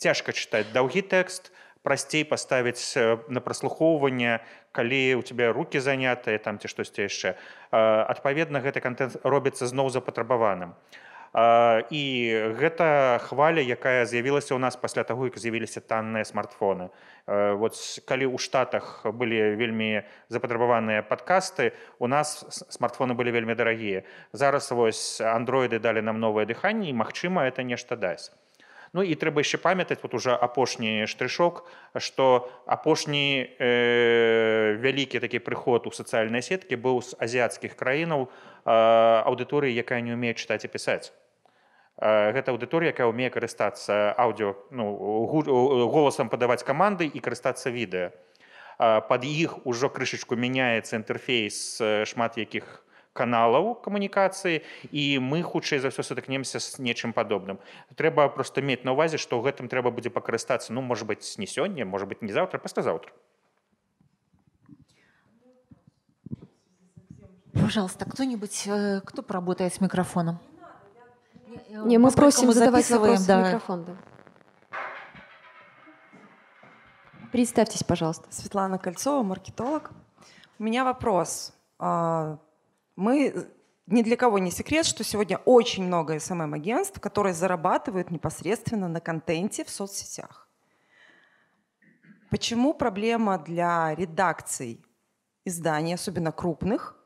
цяжка чытаць даўгі тэкст, прасцей паставіць на праслухоўванне, калі у тебя руки занятыя там ці штосьці яшчэ. Адпаведна, гэты контент робіцца зноў запатрабаваным і гэта хваля якая з'явілася ў нас пасля таго як з'явіліся танныя смартфоны вот калі ў штатах былі вельмі запатрабаваныя падкасты у нас смартфоны былі вельмі дарагія зараз вось андроіды далі нам новае дыханне і магчыма это нешта дасць Ну, і трэба яшчэ памятаць вот уже апошні штришок што апошні э, вялікі такі прыход у сацыяльныя сеткі быў з азіяцкіх краінаў э, аўдыторыі якая не умеет чытаць і пісаць Э, гэта аўдыторыя якая ўмее карыстацца аудио ну, голосам падаваць каманды і карыстацца відэа э, под іх ужо крышачку мяняецца інтэрфейс э, шмат якіх каналаў камунікацыі і мы хутчэй за ўсё сутыкнемся з нечым падобным трэба просто мець на ўвазе што гэтым трэба будзе пакарыстацца ну можа быть не сёння может быть не заўтра паста заўтра пожалуйста кто-нибудь кто, кто работае с мікрафоном Э, не, мы просим мы задавать вопросы да. в микрофон. Да. Представьтесь, пожалуйста. Светлана Кольцова, маркетолог. У меня вопрос. А, мы ни для кого не секрет, что сегодня очень много СММ-агентств, эм эм которые зарабатывают непосредственно на контенте в соцсетях. Почему проблема для редакций изданий, особенно крупных,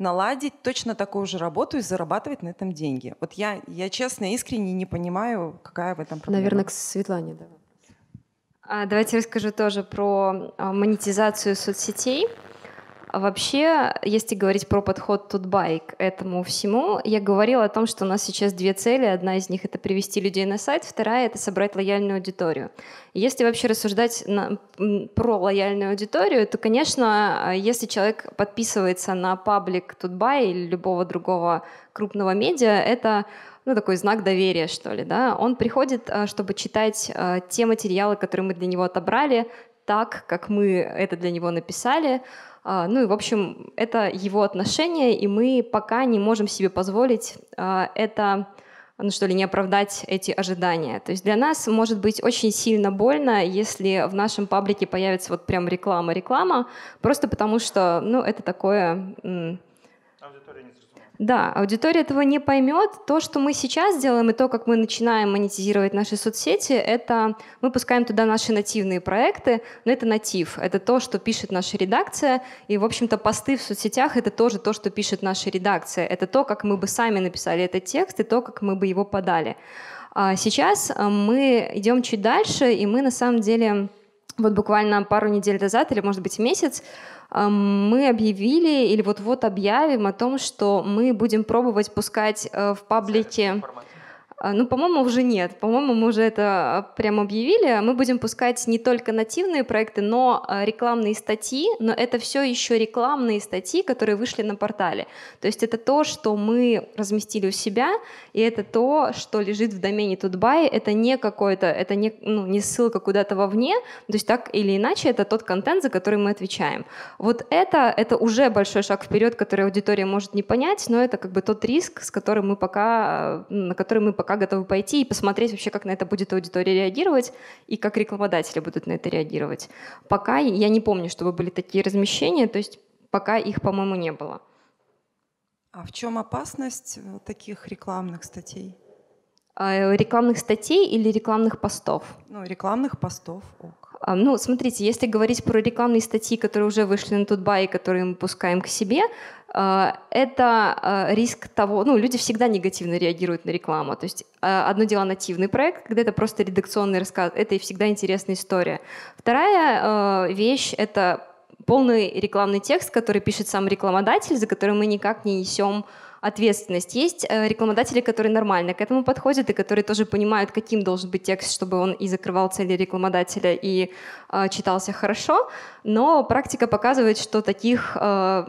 наладить точно такую же работу и зарабатывать на этом деньги. Вот я, я честно, искренне не понимаю, какая в этом проблема. Наверное, к Светлане, да. А, давайте расскажу тоже про а, монетизацию соцсетей. А вообще, если говорить про подход Тутбайк этому всему, я говорила о том, что у нас сейчас две цели. Одна из них — это привести людей на сайт, вторая — это собрать лояльную аудиторию. Если вообще рассуждать на, про лояльную аудиторию, то, конечно, если человек подписывается на паблик Тутбай или любого другого крупного медиа, это ну, такой знак доверия, что ли, да, он приходит, э, чтобы читать э, те материалы, которые мы для него отобрали, так, как мы это для него написали, а, ну и, в общем, это его отношение, и мы пока не можем себе позволить а, это ну что ли, не оправдать эти ожидания. То есть для нас может быть очень сильно больно, если в нашем паблике появится вот прям реклама-реклама, просто потому что, ну, это такое да, аудитория этого не поймет. То, что мы сейчас делаем и то, как мы начинаем монетизировать наши соцсети, это мы пускаем туда наши нативные проекты, но это натив, это то, что пишет наша редакция, и, в общем-то, посты в соцсетях — это тоже то, что пишет наша редакция, это то, как мы бы сами написали этот текст и то, как мы бы его подали. А сейчас э, мы идем чуть дальше, и мы на самом деле вот буквально пару недель назад, или, может быть, месяц, мы объявили или вот-вот объявим о том, что мы будем пробовать пускать э, в паблике... Формат а, ну, по-моему, уже нет. По-моему, мы уже это а, прям объявили. Мы будем пускать не только нативные проекты, но а, рекламные статьи, но это все еще рекламные статьи, которые вышли на портале. То есть это то, что мы разместили у себя, и это то, что лежит в домене Тутбай. Это не какой то это не, ну, не ссылка куда-то вовне, то есть так или иначе это тот контент, за который мы отвечаем. Вот это, это уже большой шаг вперед, который аудитория может не понять, но это как бы тот риск, с которым мы пока, на который мы пока пока готовы пойти и посмотреть вообще, как на это будет аудитория реагировать и как рекламодатели будут на это реагировать. Пока я не помню, чтобы были такие размещения, то есть пока их, по-моему, не было. А в чем опасность э, таких рекламных статей? А, э, рекламных статей или рекламных постов? Ну, рекламных постов. Ок. А, ну, смотрите, если говорить про рекламные статьи, которые уже вышли на Тутбай, и которые мы пускаем к себе, а, это а, риск того, ну, люди всегда негативно реагируют на рекламу. То есть а, одно дело нативный проект, когда это просто редакционный рассказ, это и всегда интересная история. Вторая э, вещь — это полный рекламный текст, который пишет сам рекламодатель, за который мы никак не несем ответственность. Есть э, рекламодатели, которые нормально к этому подходят и которые тоже понимают, каким должен быть текст, чтобы он и закрывал цели рекламодателя, и э, читался хорошо. Но практика показывает, что таких э,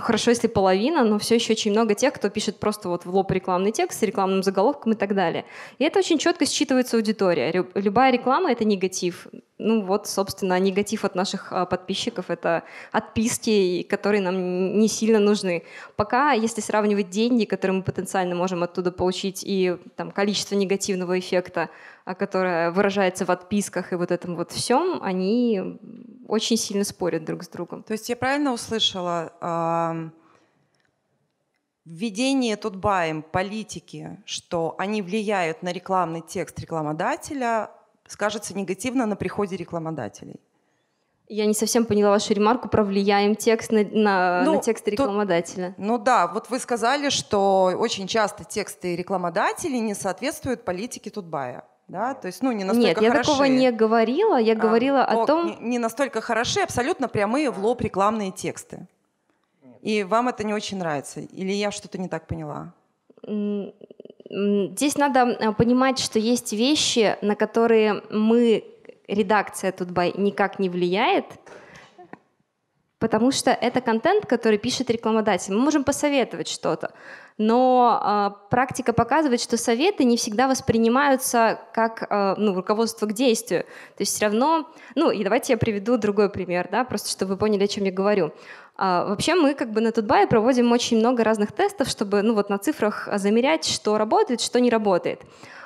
хорошо, если половина, но все еще очень много тех, кто пишет просто вот в лоб рекламный текст с рекламным заголовком и так далее. И это очень четко считывается аудитория. Любая реклама — это негатив ну вот, собственно, негатив от наших а, подписчиков — это отписки, которые нам не сильно нужны. Пока, если сравнивать деньги, которые мы потенциально можем оттуда получить, и там, количество негативного эффекта, а, которое выражается в отписках и вот этом вот всем, они очень сильно спорят друг с другом. То есть я правильно услышала, а, введение тут баем политики, что они влияют на рекламный текст рекламодателя, скажется негативно на приходе рекламодателей. Я не совсем поняла вашу ремарку про влияем текст на, на, ну, на текст рекламодателя. То, ну да, вот вы сказали, что очень часто тексты рекламодателей не соответствуют политике Тутбая. Да, то есть, ну, не настолько Нет, я хороши. такого не говорила. Я а, говорила о, о том... Не, не настолько хороши, абсолютно прямые в лоб рекламные тексты. И вам это не очень нравится? Или я что-то не так поняла? Здесь надо э, понимать, что есть вещи, на которые мы, редакция Тутбай никак не влияет, потому что это контент, который пишет рекламодатель. Мы можем посоветовать что-то, но э, практика показывает, что советы не всегда воспринимаются как э, ну, руководство к действию. То есть все равно, ну и давайте я приведу другой пример, да, просто чтобы вы поняли, о чем я говорю. А, вообще мы как бы на Тутбае проводим очень много разных тестов, чтобы ну, вот на цифрах а, замерять, что работает, что не работает.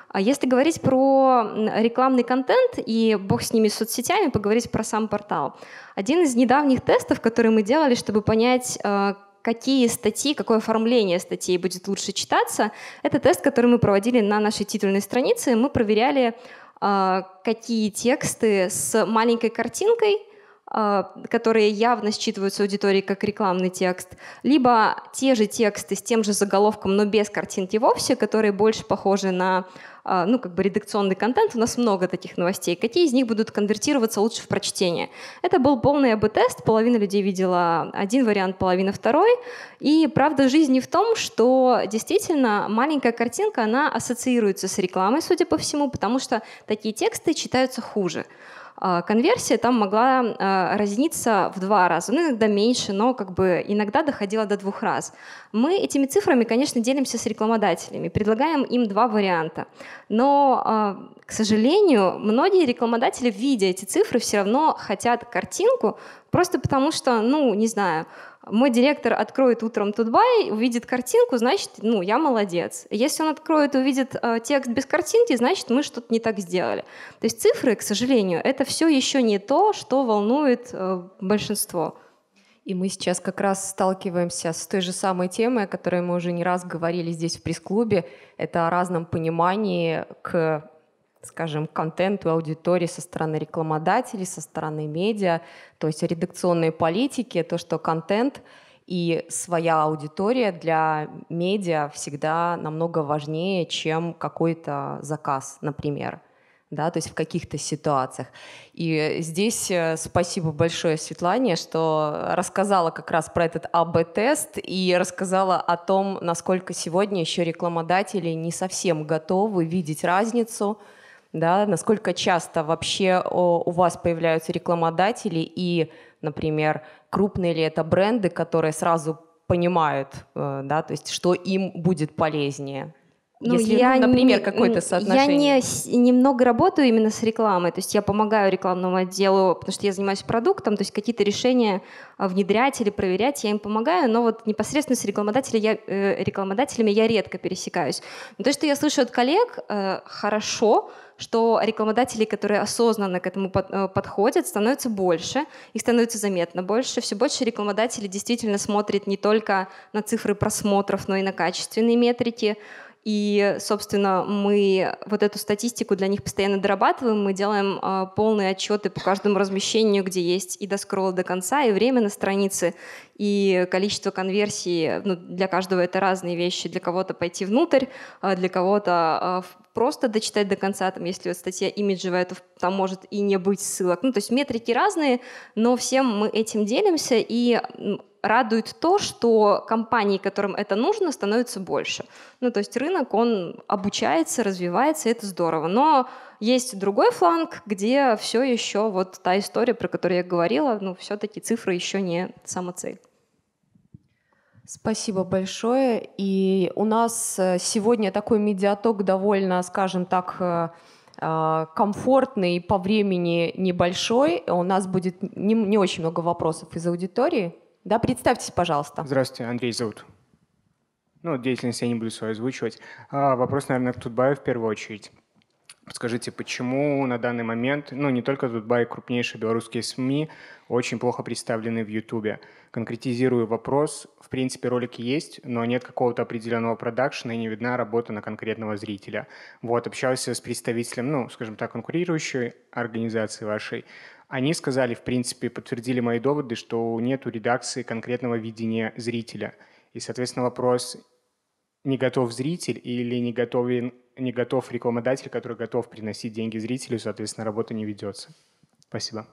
А если говорить про рекламный контент и бог с ними с соцсетями, поговорить про сам портал. Один из недавних тестов, который мы делали, чтобы понять, а, какие статьи, какое оформление статей будет лучше читаться. Это тест, который мы проводили на нашей титульной странице. Мы проверяли, а, какие тексты с маленькой картинкой – а, которые явно считываются аудиторией как рекламный текст, либо те же тексты с тем же заголовком, но без картинки вовсе, которые больше похожи на а, ну, как бы редакционный контент, у нас много таких новостей, какие из них будут конвертироваться лучше в прочтение. Это был полный АБ-тест, половина людей видела один вариант, половина второй, и правда жизни в том, что действительно маленькая картинка, она ассоциируется с рекламой, судя по всему, потому что такие тексты читаются хуже. А, конверсия там могла а, разниться в два раза, ну, иногда меньше, но как бы иногда доходила до двух раз. Мы этими цифрами, конечно, делимся с рекламодателями, предлагаем им два варианта. Но, а, к сожалению, многие рекламодатели, видя эти цифры, все равно хотят картинку, просто потому что, ну, не знаю, мой директор откроет утром Тутбай, увидит картинку, значит, ну, я молодец. Если он откроет и увидит э, текст без картинки, значит, мы что-то не так сделали. То есть цифры, к сожалению, это все еще не то, что волнует э, большинство. И мы сейчас как раз сталкиваемся с той же самой темой, о которой мы уже не раз говорили здесь в пресс-клубе. Это о разном понимании к скажем, контенту аудитории со стороны рекламодателей, со стороны медиа, то есть редакционные политики, то, что контент и своя аудитория для медиа всегда намного важнее, чем какой-то заказ, например да, то есть в каких-то ситуациях. И здесь э, спасибо большое Светлане, что рассказала как раз про этот АБ-тест и рассказала о том, насколько сегодня еще рекламодатели не совсем готовы видеть разницу да, насколько часто вообще у вас появляются рекламодатели и, например, крупные ли это бренды, которые сразу понимают, э, да, то есть что им будет полезнее? Ну, Если, ну, я, например, какое-то соотношение. Я не, немного работаю именно с рекламой, то есть я помогаю рекламному отделу, потому что я занимаюсь продуктом, то есть какие-то решения а, внедрять или проверять я им помогаю, но вот непосредственно с рекламодателем я, э, рекламодателями я редко пересекаюсь. Но то, что я слышу от коллег, э, хорошо, что рекламодателей, которые осознанно к этому э, подходят, становится больше, их становится заметно больше. Все больше рекламодателей действительно смотрят не только на цифры просмотров, но и на качественные метрики. И, собственно, мы вот эту статистику для них постоянно дорабатываем, мы делаем э, полные отчеты по каждому размещению, где есть и до скролла до конца, и время на странице, и количество конверсий. Ну, для каждого это разные вещи. Для кого-то пойти внутрь, э, для кого-то э, просто дочитать до конца, там, если вот статья имиджевая, то там может и не быть ссылок. Ну, то есть метрики разные, но всем мы этим делимся, и радует то, что компании, которым это нужно, становится больше. Ну, то есть рынок, он обучается, развивается, и это здорово. Но есть другой фланг, где все еще вот та история, про которую я говорила, ну, все-таки цифры еще не самоцель. Спасибо большое. И у нас э, сегодня такой медиаток довольно, скажем так, э, э, комфортный по времени небольшой. У нас будет не, не очень много вопросов из аудитории. Да, представьтесь, пожалуйста. Здравствуйте, Андрей зовут. Ну, деятельность я не буду свою озвучивать. А, вопрос, наверное, к Тутбаю в первую очередь. Подскажите, почему на данный момент, ну не только Дубай, а крупнейшие белорусские СМИ очень плохо представлены в Ютубе? Конкретизирую вопрос. В принципе, ролики есть, но нет какого-то определенного продакшена и не видна работа на конкретного зрителя. Вот, общался с представителем, ну, скажем так, конкурирующей организации вашей. Они сказали, в принципе, подтвердили мои доводы, что нет у редакции конкретного видения зрителя. И, соответственно, вопрос, не готов зритель или не готовен не готов рекламодатель, который готов приносить деньги зрителю, соответственно, работа не ведется. Спасибо.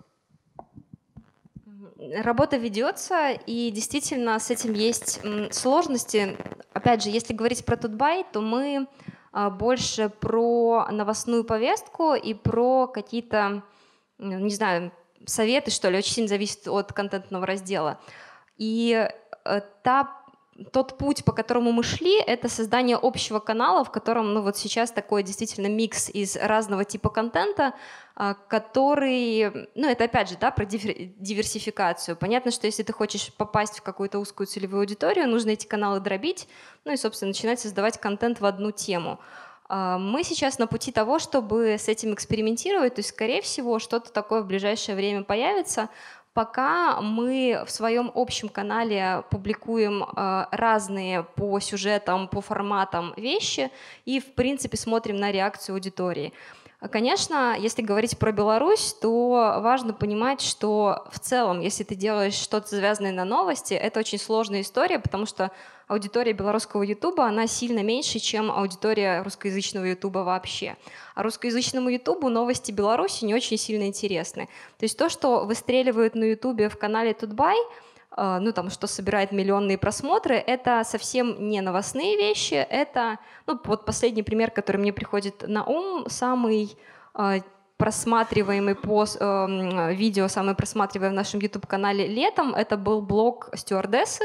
Работа ведется, и действительно с этим есть сложности. Опять же, если говорить про Тутбай, то мы а, больше про новостную повестку и про какие-то, не знаю, советы, что ли, очень сильно зависит от контентного раздела. И э, та тот путь, по которому мы шли, это создание общего канала, в котором, ну вот сейчас такой действительно микс из разного типа контента, а, который, ну это опять же, да, про диверсификацию. Понятно, что если ты хочешь попасть в какую-то узкую целевую аудиторию, нужно эти каналы дробить, ну и, собственно, начинать создавать контент в одну тему. А, мы сейчас на пути того, чтобы с этим экспериментировать, то есть, скорее всего, что-то такое в ближайшее время появится. Пока мы в своем общем канале публикуем э, разные по сюжетам, по форматам вещи и, в принципе, смотрим на реакцию аудитории. А, конечно, если говорить про Беларусь, то важно понимать, что в целом, если ты делаешь что-то связанное на новости, это очень сложная история, потому что аудитория белорусского Ютуба, она сильно меньше, чем аудитория русскоязычного Ютуба вообще. А русскоязычному Ютубу новости Беларуси не очень сильно интересны. То есть то, что выстреливают на Ютубе в канале Тутбай — а, ну там, что собирает миллионные просмотры, это совсем не новостные вещи, это, ну вот последний пример, который мне приходит на ум, самый а, просматриваемый пост, э, видео, самое просматриваемое в нашем YouTube-канале летом, это был блог стюардессы,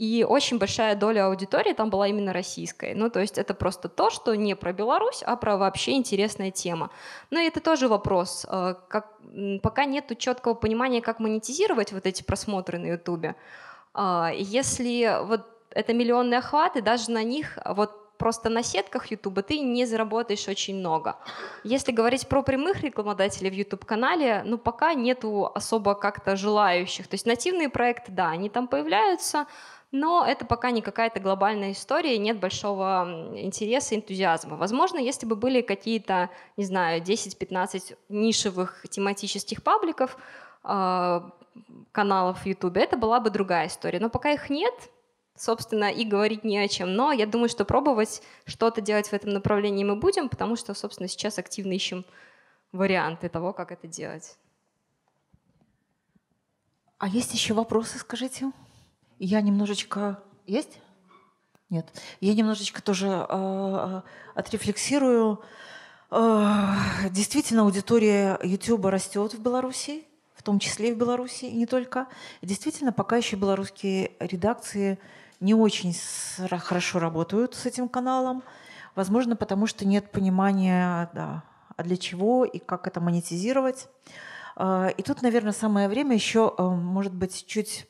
и очень большая доля аудитории там была именно российская. Ну, то есть это просто то, что не про Беларусь, а про вообще интересная тема. Но ну, это тоже вопрос, э, как, пока нет четкого понимания, как монетизировать вот эти просмотры на Ютубе. А, если вот это миллионные охваты, даже на них вот просто на сетках Ютуба ты не заработаешь очень много. Если говорить про прямых рекламодателей в YouTube-канале, ну пока нету особо как-то желающих. То есть нативные проекты, да, они там появляются, но это пока не какая-то глобальная история, нет большого интереса, энтузиазма. Возможно, если бы были какие-то, не знаю, 10-15 нишевых тематических пабликов, а, каналов в Ютубе, это была бы другая история. Но пока их нет, собственно, и говорить не о чем. Но я думаю, что пробовать что-то делать в этом направлении мы будем, потому что, собственно, сейчас активно ищем варианты того, как это делать. А есть еще вопросы, скажите? Я немножечко... Есть? Нет. Я немножечко тоже э, э отрефлексирую. Э, действительно, аудитория YouTube растет в Беларуси, в том числе и в Беларуси, и не только. Действительно, пока еще белорусские редакции не очень хорошо работают с этим каналом. Возможно, потому что нет понимания, да, а для чего и как это монетизировать. Э, и тут, наверное, самое время еще, э, может быть, чуть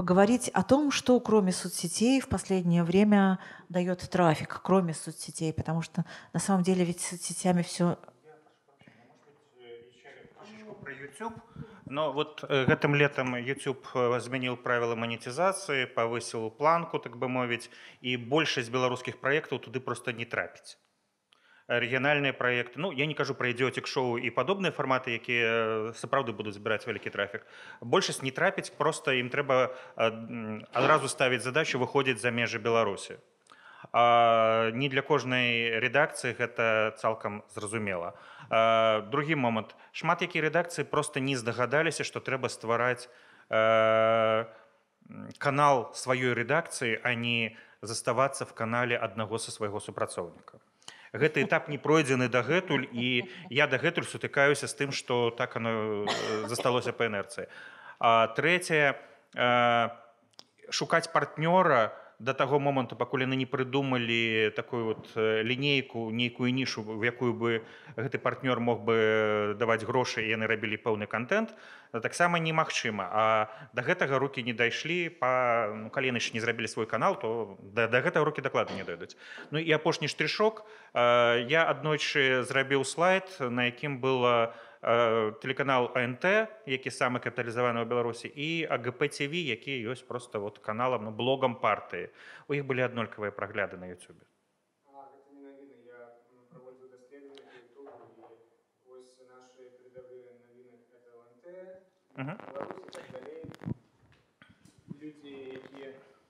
поговорить о том, что кроме соцсетей в последнее время дает трафик, кроме соцсетей, потому что на самом деле ведь соцсетями все... про YouTube. Но вот э, гэтым летом YouTube изменил э, правила монетизации, повысил планку, так бы мовіць, і большасць белорусских проектов туда просто не трапить. арыгінальныя проекты Ну я не кажу пра ідзіотик шоу і падобныя фарматы якія э, сапраўды будуць збіраць вялікі трафік большасць не трапіць просто ім трэба адразу э, ставіць задачу выходзіць за межы беларусі а, не для кожнай редакцыі гэта цалкам зразумела другі момант шмат якія рэдакцыі просто не здагадаліся што трэба ствараць а, э, канал сваёй рэдакцыі а не заставацца в канале аднаго са свайго супрацоўніка гэты этап не пройдзены дагэтуль і я дагэтуль сутыкаюся з тым што так оно э, засталося па інерцыі трэцяе э, шукаць партнёра у да таго моманту пакуль яны не прыдумалі такую вот э, лінейку нейкую нішу в якую бы гэты партнёр мог бы э, даваць грошы яны рабілі пэўны контент таксама немагчыма а до да гэтага руки не дайшлі по ну, калены не зрабілі свой канал то да, да гэта руки дакладна не дадуць Ну і апошні штришок э, я аднойчы зрабіў слайд на якім было на телеканал нт які самы капіталізаваны ў беларусі і агпцв які ёсць просто вот каналам ну, на блогам партыі у іх былі аднолькавыя прагляды на ютюбе Uh-huh.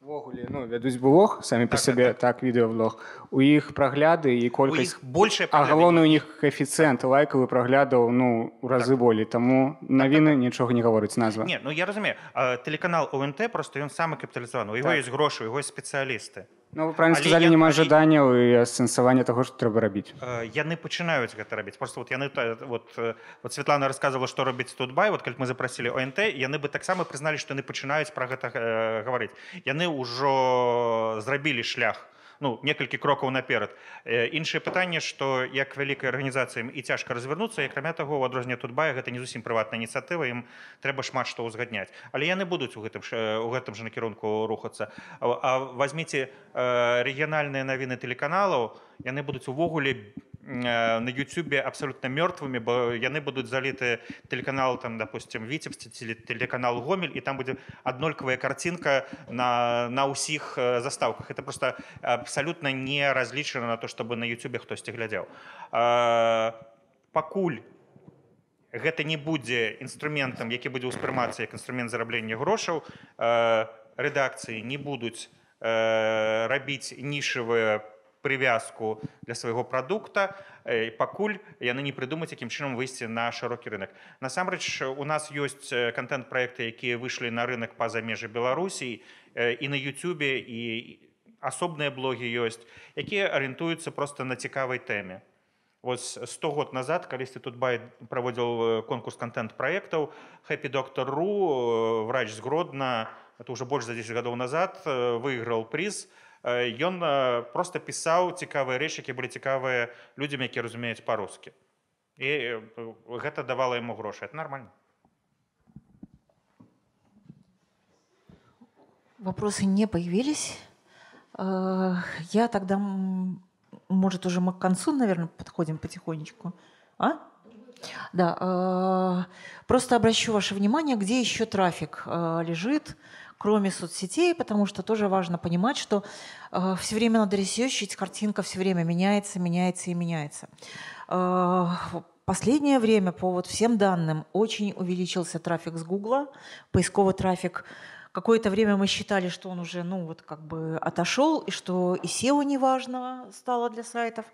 Ввогуле ну вядуць блог самі по себе так, так. так відэаблог у іх прагляды і колькасць больше а галоўны у них коэфіцыент лайкавы праглядаў ну у разы так. болей таму навіны так, так. нічога не гаворыць назва не ну я разумею а, Телеканал ОНТ просто ён самы капіталізаваны у яго так. у грошы яго спецыялісты ну вы правильно але сказалі няма ожиданняў і асэнсавання таго што трэба рабіць э, яны пачынаюць гэта рабіць просто вот яны э, вот э, вот Светлана рассказывала что робіць тут бай вот калі мы запрасілі ОНТ яны бы таксама прызналі што яны пачынаюць пра гэта гаварыць яны ўжо зрабілі шлях ну некалькі крокаў наперад э, іншае пытанне што як вялікай арганізацыям і цяжка развярнуцца акрамя таго у адрозне тутбая гэта не зусім прыватная ініцыятыва ім трэба шмат што ўзгадняць але яны будуць у гэтым э, у гэтым жа накірунку рухацца а, а возьмеце э, рэгіянальныя навіны тэлеканалаў яны будуць увогуле без Э, на Ютюбе абсолютно мертвыми, бо яны будуць заліты телеканал там допустим Вцебсці ці телеканал гомель і там будзе аднолькавая картинка на, на ўсіх э, заставках. Это просто абсолютно не разлічана на то, чтобы на Ютюбе хтосьці глядзеў. Пакуль. Гэта не будзе інструментам, які будзе ўспрымацца як інструмент зараблення грошаў. Э, Рэдакцыі не будуць рабіць нішавыя привязку для свайго прадукта э, пакуль яны не прыдумаць якім чынам выйсці на шырокі рынок насамрэч у нас ёсць э, контент проекты якія выйшлі на рынок па-за межы беларусій і э, на Ютюбе і асобныя блогі ёсць якія арыентуюцца просто на цікавай тэме Вось 100 год назад калісьці тут бай праводзіл конкурс контент проектаў хэппі доктару врач з гродна это уже больш за 10 гадоў назад выйграл приз ён э, э, просто пісаў цікавыя рэчы які былі цікавыя людзям які разумеюць па-рускі і гэта э, давала яму грошы это нормально вопросы не появились я тогда может уже мы к концу наверное подходим потихонечку а да просто обращу ваше внимание где еще трафик лежит в кроме соцсетей, потому что тоже важно понимать, что э, все время надо ресерчить, картинка все время меняется, меняется и меняется. Э, последнее время по вот всем данным очень увеличился трафик с Гугла, поисковый трафик Какое-то время мы считали, что он уже, ну, вот как бы отошел, и что и SEO неважно стало для сайтов.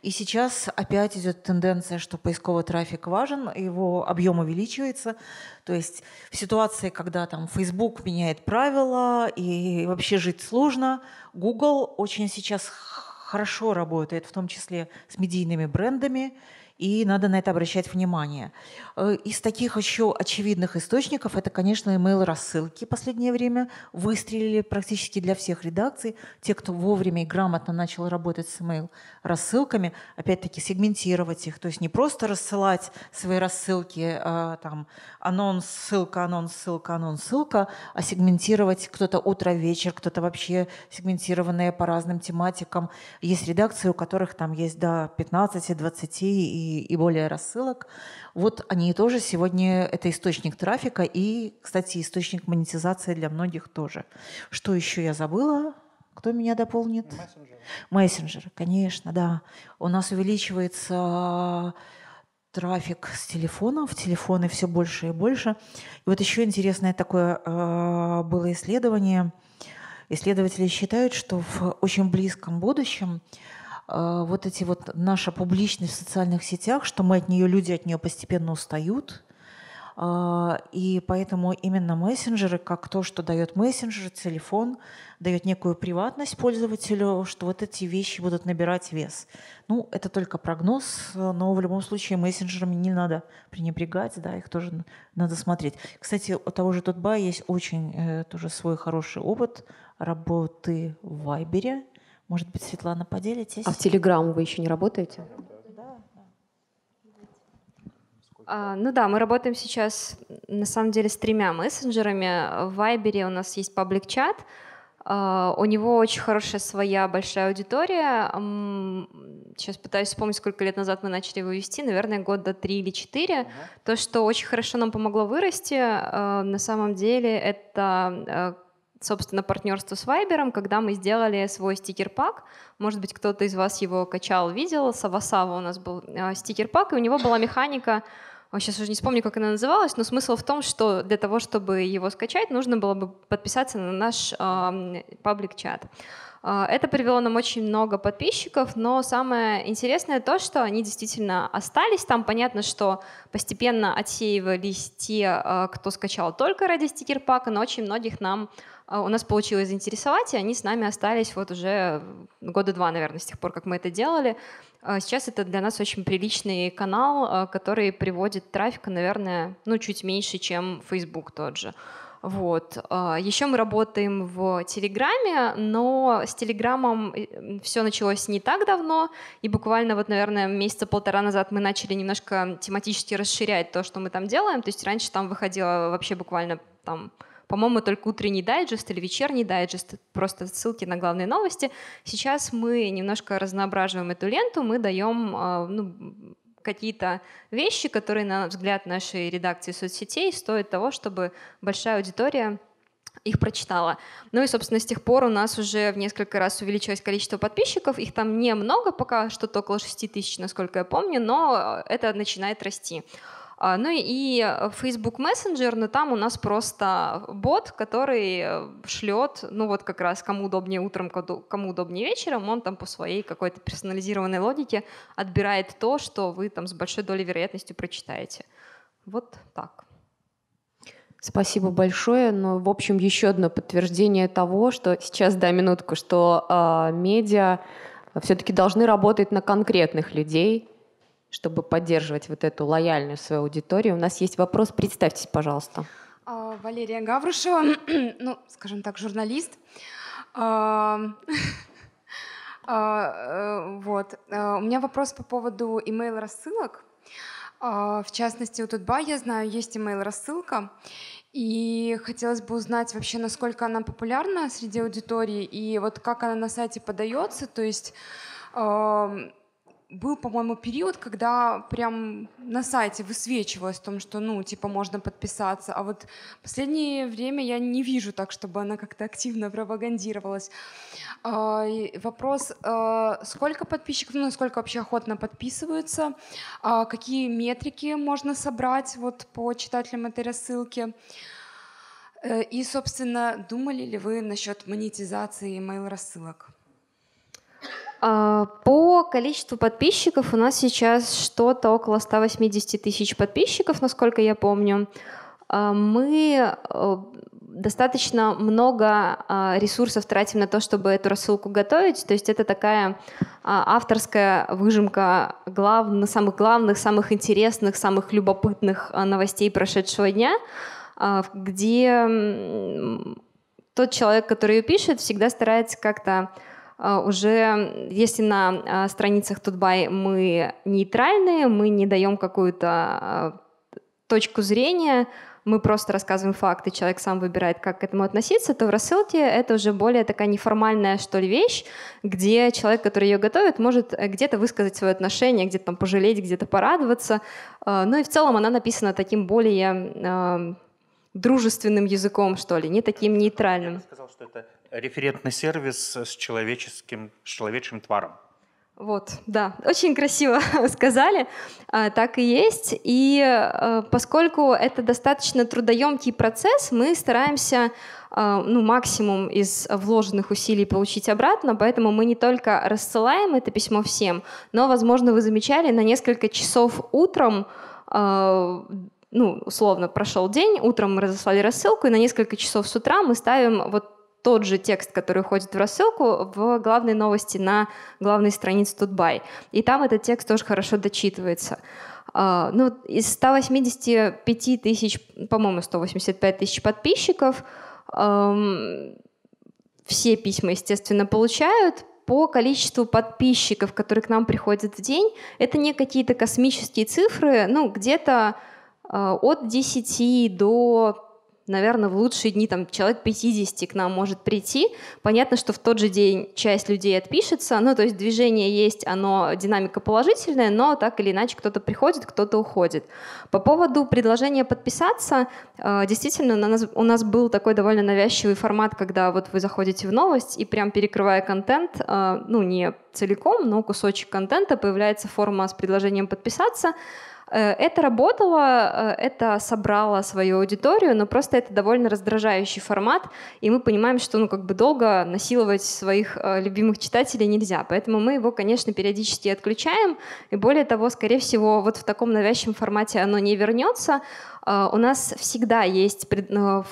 И сейчас опять идет тенденция, что поисковый трафик важен, его объем увеличивается. То есть в ситуации, когда там Facebook меняет правила и вообще жить сложно, Google очень сейчас хорошо работает, в том числе с медийными брендами, и надо на это обращать внимание. Э, из таких еще очевидных источников это, конечно, email-рассылки последнее время выстрелили практически для всех редакций. Те, кто вовремя и грамотно начал работать с email-рассылками, опять-таки сегментировать их, то есть не просто рассылать свои рассылки, а, там, анонс, ссылка, анонс, ссылка, анонс, ссылка, а сегментировать кто-то утро, вечер, кто-то вообще сегментированные по разным тематикам. Есть редакции, у которых там есть до 15, 20 и и, более рассылок. Вот они тоже сегодня это источник трафика и, кстати, источник монетизации для многих тоже. Что еще я забыла? Кто меня дополнит? Мессенджер. Мессенджеры, конечно, да. У нас увеличивается трафик с телефонов, телефоны все больше и больше. И вот еще интересное такое э, было исследование. Исследователи считают, что в очень близком будущем а, вот эти вот наша публичность в социальных сетях, что мы от нее, люди от нее постепенно устают. А, и поэтому именно мессенджеры, как то, что дает мессенджер, телефон, дает некую приватность пользователю, что вот эти вещи будут набирать вес. Ну, это только прогноз, но в любом случае мессенджерами не надо пренебрегать, да, их тоже надо смотреть. Кстати, у того же Тутба есть очень э, тоже свой хороший опыт работы в Вайбере, может быть, Светлана, поделитесь? А в Телеграм вы еще не работаете? А, ну да, мы работаем сейчас на самом деле с тремя мессенджерами. В Вайбере у нас есть паблик-чат. А, у него очень хорошая своя большая аудитория. сейчас пытаюсь вспомнить, сколько лет назад мы начали его вести, наверное, года три или четыре. Uh-huh. То, что очень хорошо нам помогло вырасти, а, на самом деле это а, собственно, партнерство с Вайбером, когда мы сделали свой стикер-пак. Может быть, кто-то из вас его качал, видел. Савасава у нас был э, стикер-пак, и у него была механика сейчас уже не вспомню, как она называлась, но смысл в том, что для того, чтобы его скачать, нужно было бы подписаться на наш паблик-чат. Э, это привело нам очень много подписчиков, но самое интересное то, что они действительно остались там. Понятно, что постепенно отсеивались те, э, кто скачал только ради стикер-пака, но очень многих нам а, у нас получилось заинтересовать, и они с нами остались вот уже года два, наверное, с тех пор, как мы это делали. А сейчас это для нас очень приличный канал, а, который приводит трафика, наверное, ну, чуть меньше, чем Facebook тот же. Вот. Еще мы работаем в Телеграме, но с Телеграмом э, все началось не так давно, и буквально вот, наверное, месяца полтора назад мы начали немножко тематически расширять то, что мы там делаем. То есть раньше там выходило вообще буквально там по-моему, только утренний дайджест или вечерний дайджест, просто ссылки на главные новости. Сейчас мы немножко разноображиваем эту ленту, мы даем а, ну, какие-то вещи, которые, на взгляд нашей редакции соцсетей, стоят того, чтобы большая аудитория их прочитала. Ну и, собственно, с тех пор у нас уже в несколько раз увеличилось количество подписчиков. Их там немного, пока что-то около 6 тысяч, насколько я помню, но это начинает расти. А, ну и э, Facebook Messenger, но там у нас просто бот, который э, шлет, ну вот как раз кому удобнее утром, кому удобнее вечером, он там по своей какой-то персонализированной логике отбирает то, что вы там с большой долей вероятности прочитаете. Вот так. Спасибо большое. Ну в общем, еще одно подтверждение того, что сейчас, да, минутку, что э, медиа все-таки должны работать на конкретных людей, чтобы поддерживать вот эту лояльную свою аудиторию. У нас есть вопрос, представьтесь, пожалуйста. А, Валерия Гаврушева, ну, скажем так, журналист. А, а, э, вот. У меня вопрос по поводу имейл-рассылок. В частности, у Тутба, я знаю, есть имейл-рассылка. И хотелось бы узнать вообще, насколько она популярна среди аудитории и вот как она на сайте подается. То есть был, по-моему, период, когда прям на сайте высвечивалось о том, что, ну, типа, можно подписаться. А вот последнее время я не вижу так, чтобы она как-то активно пропагандировалась. А, вопрос, а, сколько подписчиков, ну, сколько вообще охотно подписываются, а, какие метрики можно собрать вот по читателям этой рассылки. Э, и, собственно, думали ли вы насчет монетизации email-рассылок? А, по количеству подписчиков у нас сейчас что-то около 180 тысяч подписчиков, насколько я помню. А, мы э, достаточно много а, ресурсов тратим на то, чтобы эту рассылку готовить. То есть это такая авторская выжимка глав... самых главных, самых интересных, самых любопытных новостей прошедшего дня, где тот человек, который ее пишет, всегда старается как-то а, уже, если на а, страницах Тутбай мы нейтральные, мы не даем какую-то а, точку зрения, мы просто рассказываем факты, человек сам выбирает, как к этому относиться, то в рассылке это уже более такая неформальная, что ли, вещь, где человек, который ее готовит, может э, где-то высказать свое отношение, где-то там пожалеть, где-то порадоваться. Ну и в целом она написана таким более дружественным языком, что ли, не таким нейтральным. Я бы сказал, что это Референтный сервис с человеческим, с человеческим тваром. Вот, да, очень красиво сказали, а, так и есть. И а, поскольку это достаточно трудоемкий процесс, мы стараемся а, ну, максимум из вложенных усилий получить обратно, поэтому мы не только рассылаем это письмо всем, но, возможно, вы замечали, на несколько часов утром а, ну, условно, прошел день, утром мы разослали рассылку, и на несколько часов с утра мы ставим вот тот же текст, который уходит в рассылку, в главной новости на главной странице Тутбай. И там этот текст тоже хорошо дочитывается. А, ну, из 185 тысяч, по-моему, 185 тысяч подписчиков все письма, естественно, получают, по количеству подписчиков, которые к нам приходят в день, это не какие-то космические цифры, ну, где-то э, от 10 до наверное, в лучшие дни там человек 50 к нам может прийти. Понятно, что в тот же день часть людей отпишется, ну, то есть движение есть, оно, динамика положительная, но так или иначе кто-то приходит, кто-то уходит. По поводу предложения подписаться, э, действительно, у нас, у нас был такой довольно навязчивый формат, когда вот вы заходите в новость и прям перекрывая контент, э, ну, не целиком, но кусочек контента, появляется форма с предложением подписаться, Э, это работало, э, это собрало свою аудиторию, но просто это довольно раздражающий формат, и мы понимаем, что ну, как бы долго насиловать своих э, любимых читателей нельзя. Поэтому мы его, конечно, периодически отключаем, и более того, скорее всего, вот в таком навязчивом формате оно не вернется. У нас всегда есть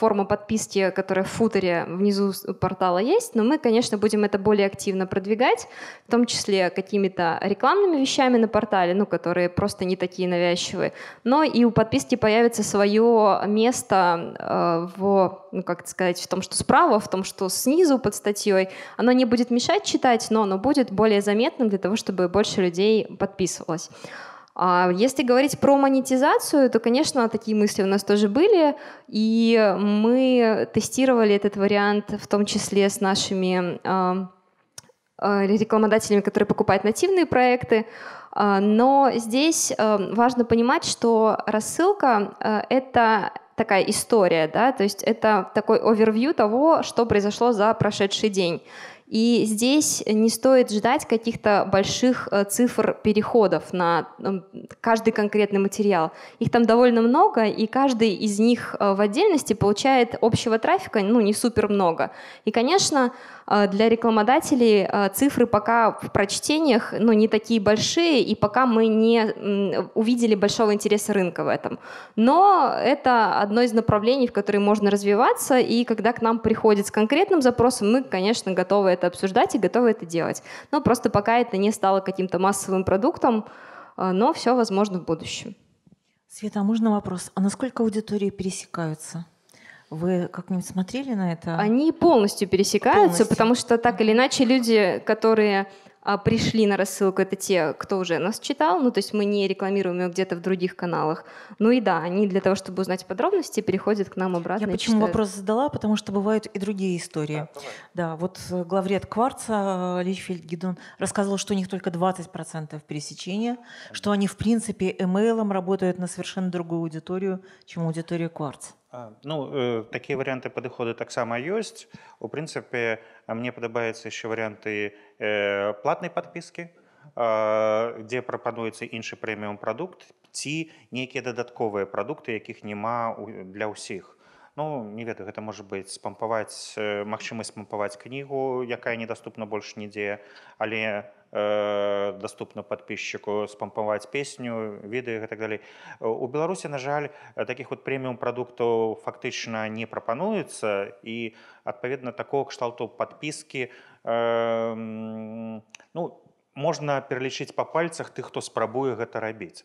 форма подписки, которая в футере внизу портала есть, но мы, конечно, будем это более активно продвигать, в том числе какими-то рекламными вещами на портале, ну, которые просто не такие навязчивые, ненавязчивые, но и у подписки появится свое место э, в, ну как сказать, в том, что справа, в том, что снизу под статьей. Оно не будет мешать читать, но оно будет более заметным для того, чтобы больше людей подписывалось. А если говорить про монетизацию, то, конечно, такие мысли у нас тоже были, и мы тестировали этот вариант в том числе с нашими э, э, рекламодателями, которые покупают нативные проекты. А, но здесь эм, важно понимать, что рассылка э, — это такая история, да, то есть это такой овервью того, что произошло за прошедший день. И здесь не стоит ждать каких-то больших э, цифр переходов на эм, каждый конкретный материал. Их там довольно много, и каждый из них э, в отдельности получает общего трафика ну, не супер много. И, конечно, а, для рекламодателей а, цифры пока в прочтениях ну, не такие большие, и пока мы не увидели большого интереса рынка в этом. Но это одно из направлений, в которые можно развиваться, и когда к нам приходит с конкретным запросом, мы, конечно, готовы это обсуждать и готовы это делать. Но просто пока это не стало каким-то массовым продуктом, а, но все возможно в будущем. Света, а можно вопрос? А насколько аудитории пересекаются? Вы как-нибудь смотрели на это? Они полностью пересекаются, полностью. потому что так или иначе люди, которые а, пришли на рассылку, это те, кто уже нас читал, ну то есть мы не рекламируем ее где-то в других каналах. Ну и да, они для того, чтобы узнать подробности, переходят к нам обратно. Я почему читают. вопрос задала, потому что бывают и другие истории. Да, да вот э, главред Кварца э, Личфельд Гидон рассказывал, что у них только 20% пересечения, что они в принципе эмейлом работают на совершенно другую аудиторию, чем аудитория Кварца. Ну э, такія варианты падыходы таксама ёсць. У прынцыпе, мне падабаецца яшчэ варианты платнай падпіскі, дзе прапануецца іншы прэміум прадукт ці нейкія дадатковыя прадукты, якіх няма для ўсіх ну не ведаю гэта может быть спампаваць э, магчымасць спампаваць кнігу якая недаступна больш нідзе але э, доступна подписчику спампаваць песню відэа і так далей у беларусі на жаль таких вот преміум прадуктаў фактычна не прапануецца і адпаведна такого кшталту подпіски ну, э, ну не можна пералічыць па пальцах тых, хто спрабуе гэта рабіць.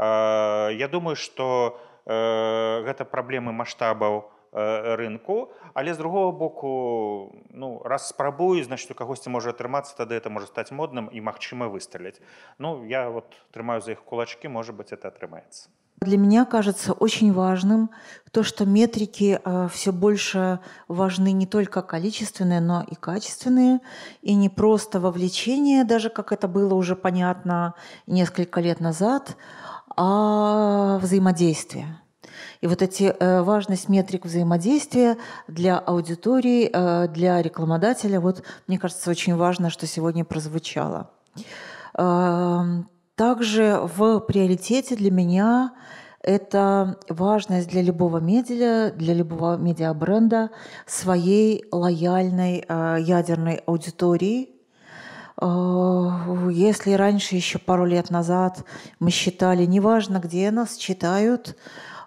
Я думаю, што гэта праблемы маштабаў рынку але з другого боку ну раз спрабую значит у кагосьці можа атрымацца тады это можа стаць модным і магчыма выстрелить ну я вот трымаю за их кулачки может быть это атрымается Для меня кажется очень важным то, что метрики э, все больше важны не только количественные, но и качественные, и не просто вовлечение, даже как это было уже понятно несколько лет назад, а взаимодействие. И вот эти э, важность метрик взаимодействия для аудитории, э, для рекламодателя, вот мне кажется, очень важно, что сегодня прозвучало. Эм, также в приоритете для меня это важность для любого медиа, для любого медиабренда своей лояльной э, ядерной аудитории – а, если раньше, еще пару лет назад, мы считали, неважно, где нас читают,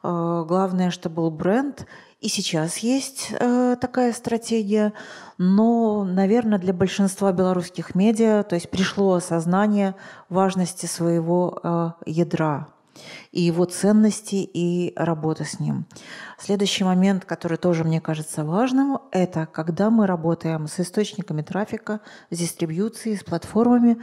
а, главное, что был бренд, и сейчас есть э, такая стратегия, но, наверное, для большинства белорусских медиа, то есть пришло осознание важности своего э, ядра и его ценности, и работа с ним. Следующий момент, который тоже мне кажется важным, это когда мы работаем с источниками трафика, с дистрибьюцией, с платформами,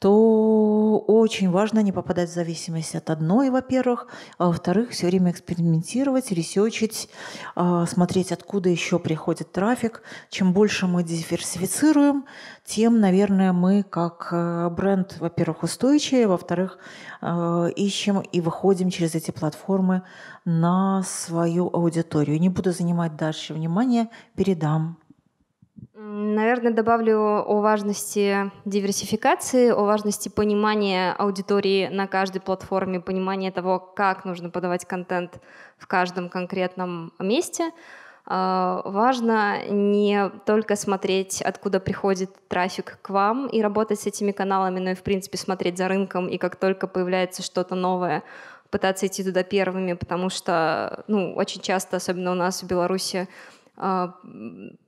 то очень важно не попадать в зависимость от одной, во-первых, а во-вторых, все время экспериментировать, ресечить, а, смотреть, откуда еще приходит трафик. Чем больше мы диверсифицируем, тем, наверное, мы как э, бренд, во-первых, устойчивее, во-вторых, э, ищем и выходим через эти платформы на свою аудиторию. Не буду занимать дальше внимания, передам Наверное, добавлю о важности диверсификации, о важности понимания аудитории на каждой платформе, понимания того, как нужно подавать контент в каждом конкретном месте. А, важно не только смотреть, откуда приходит трафик к вам и работать с этими каналами, но и, в принципе, смотреть за рынком, и как только появляется что-то новое, пытаться идти туда первыми, потому что ну, очень часто, особенно у нас в Беларуси, а,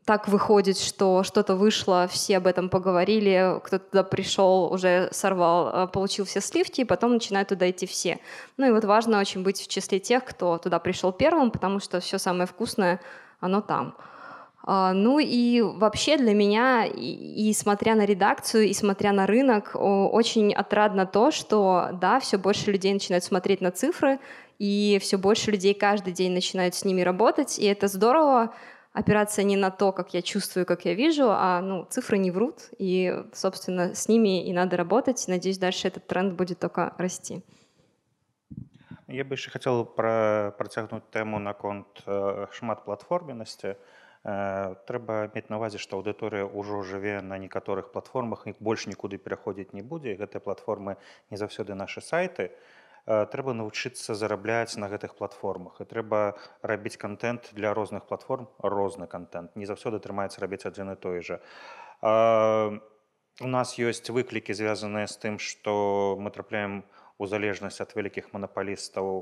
так выходит, что что-то вышло, все об этом поговорили, кто-то туда пришел, уже сорвал, а, получил все сливки, и потом начинают туда идти все. Ну и вот важно очень быть в числе тех, кто туда пришел первым, потому что все самое вкусное, оно там. А, ну и вообще для меня, и, и смотря на редакцию, и смотря на рынок, очень отрадно то, что да, все больше людей начинают смотреть на цифры, и все больше людей каждый день начинают с ними работать, и это здорово, опираться не на то, как я чувствую, как я вижу, а ну, цифры не врут, и, собственно, с ними и надо работать. Надеюсь, дальше этот тренд будет только расти. Я бы еще хотел про, протягнуть тему на конт э, шматплатформенности. Э, треба иметь на увазе, что аудитория уже живе на некоторых платформах, их больше никуда переходить не будет. Эти платформы не за все наши сайты. Э, трэба навучыцца зарабляць на гэтых платформах і трэба рабіць контент для розных платформ розны контент не заўсёды атрымаецца рабіць адзін і той жа а, у нас ёсць выклікі звязаныя з тым што мы трапляем у залежнасць ад вялікіх манапалістаў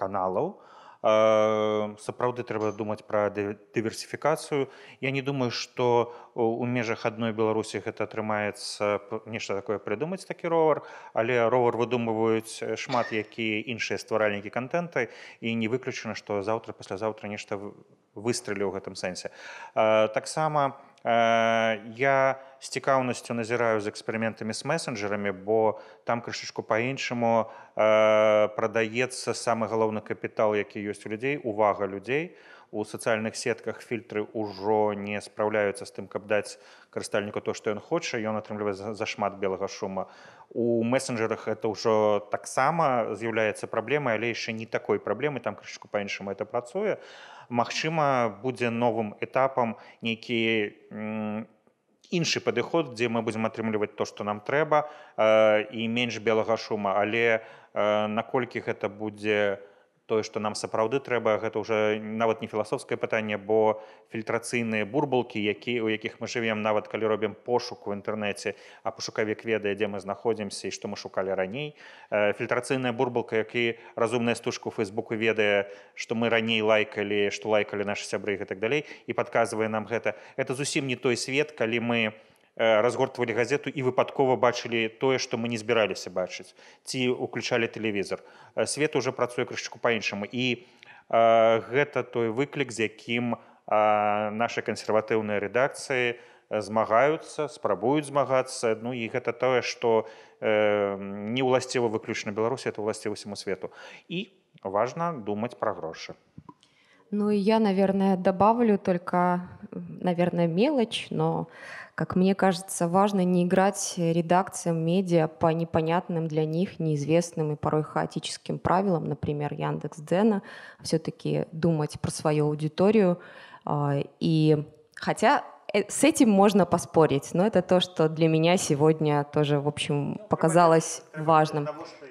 каналаў а, сапраўды трэба думаць пра дыверсіфікацыю. Я не думаю, што у межах адной Беларусі гэта атрымаецца нешта такое прыдумаць такі ровар, але ровар выдумваюць шмат якія іншыя стваральнікі контента і не выключана, што заўтра паслязаўтра нешта выстрелі ў гэтым сэнсе. Таксама, Э, я з цікаўнасцю назіраю з эксперыментамі з месенджерамі бо там крышачку по-іншаму э, прадаецца самы галоўны капітал які ёсць у людзей увага людзей у сацыяльных сетках фільтры ўжо не спраўляюцца з тым каб даць карыстальніку то што ён хоча ён атрымлівае зашмат за белага шума у месенджерах это ўжо таксама з'яўляецца праблемай але яшчэ не такой праблемы там крышачку по-іншаму это працуе а магчыма будзе новым этапам нейкі іншы падыход дзе мы будзем атрымліваць то што нам трэба э, і менш белага шума але э, наколькі гэта будзе у тое, што нам сапраўды трэба, гэта ўжо нават не філасофскае пытанне, бо фільтрацыйныя бурбалкі, які, у якіх мы жывем нават калі робім пошук у інтэрнэце, а пошукавік ведае, дзе мы знаходзімся і што мы шукалі раней. Э, фільтрацыйная бурбалка, які разумная стужка ў фейсбуку ведае, што мы раней лайкалі, што лайкалі нашы сябры і так далей і падказвае нам гэта. Это зусім не той свет, калі мы, Э, разгортвалі газету і выпадкова бачылі тое што мы не збіраліся бачыць ці уключалі тэлевізор э, свет уже працуе крышачку по-іншаму і а, э, гэта той выклік з якім наша кансерватыўныя рэдакцыі змагаюцца спрабуюць змагацца ну і гэта тое што э, не ўласціва выключна беларусі это ўласціва усяму свету і важна думаць пра грошы Ну и я, наверное, добавлю только, наверное, мелочь, но, как мне кажется, важно не играть редакциям медиа по непонятным для них, неизвестным и порой хаотическим правилам, например, Яндекс Яндекс.Дзена, все-таки думать про свою аудиторию. А, и хотя э, с этим можно поспорить, но это то, что для меня сегодня тоже, в общем, ну, показалось важным. Потому, что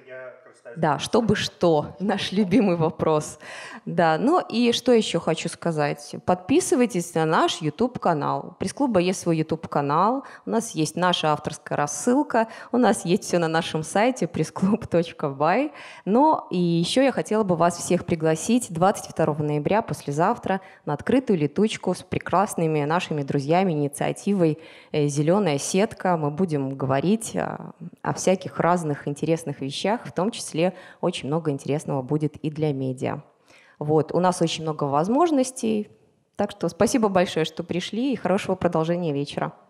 да, чтобы что, наш любимый вопрос. Да, ну и что еще хочу сказать. Подписывайтесь на наш YouTube-канал. Пресс-клуба есть свой YouTube-канал, у нас есть наша авторская рассылка, у нас есть все на нашем сайте pressclub.by. Но и еще я хотела бы вас всех пригласить 22 ноября послезавтра на открытую летучку с прекрасными нашими друзьями инициативой э, «Зеленая сетка». Мы будем говорить о, э, о всяких разных интересных вещах, в том числе где очень много интересного будет и для медиа. Вот, у нас очень много возможностей, так что спасибо большое, что пришли и хорошего продолжения вечера.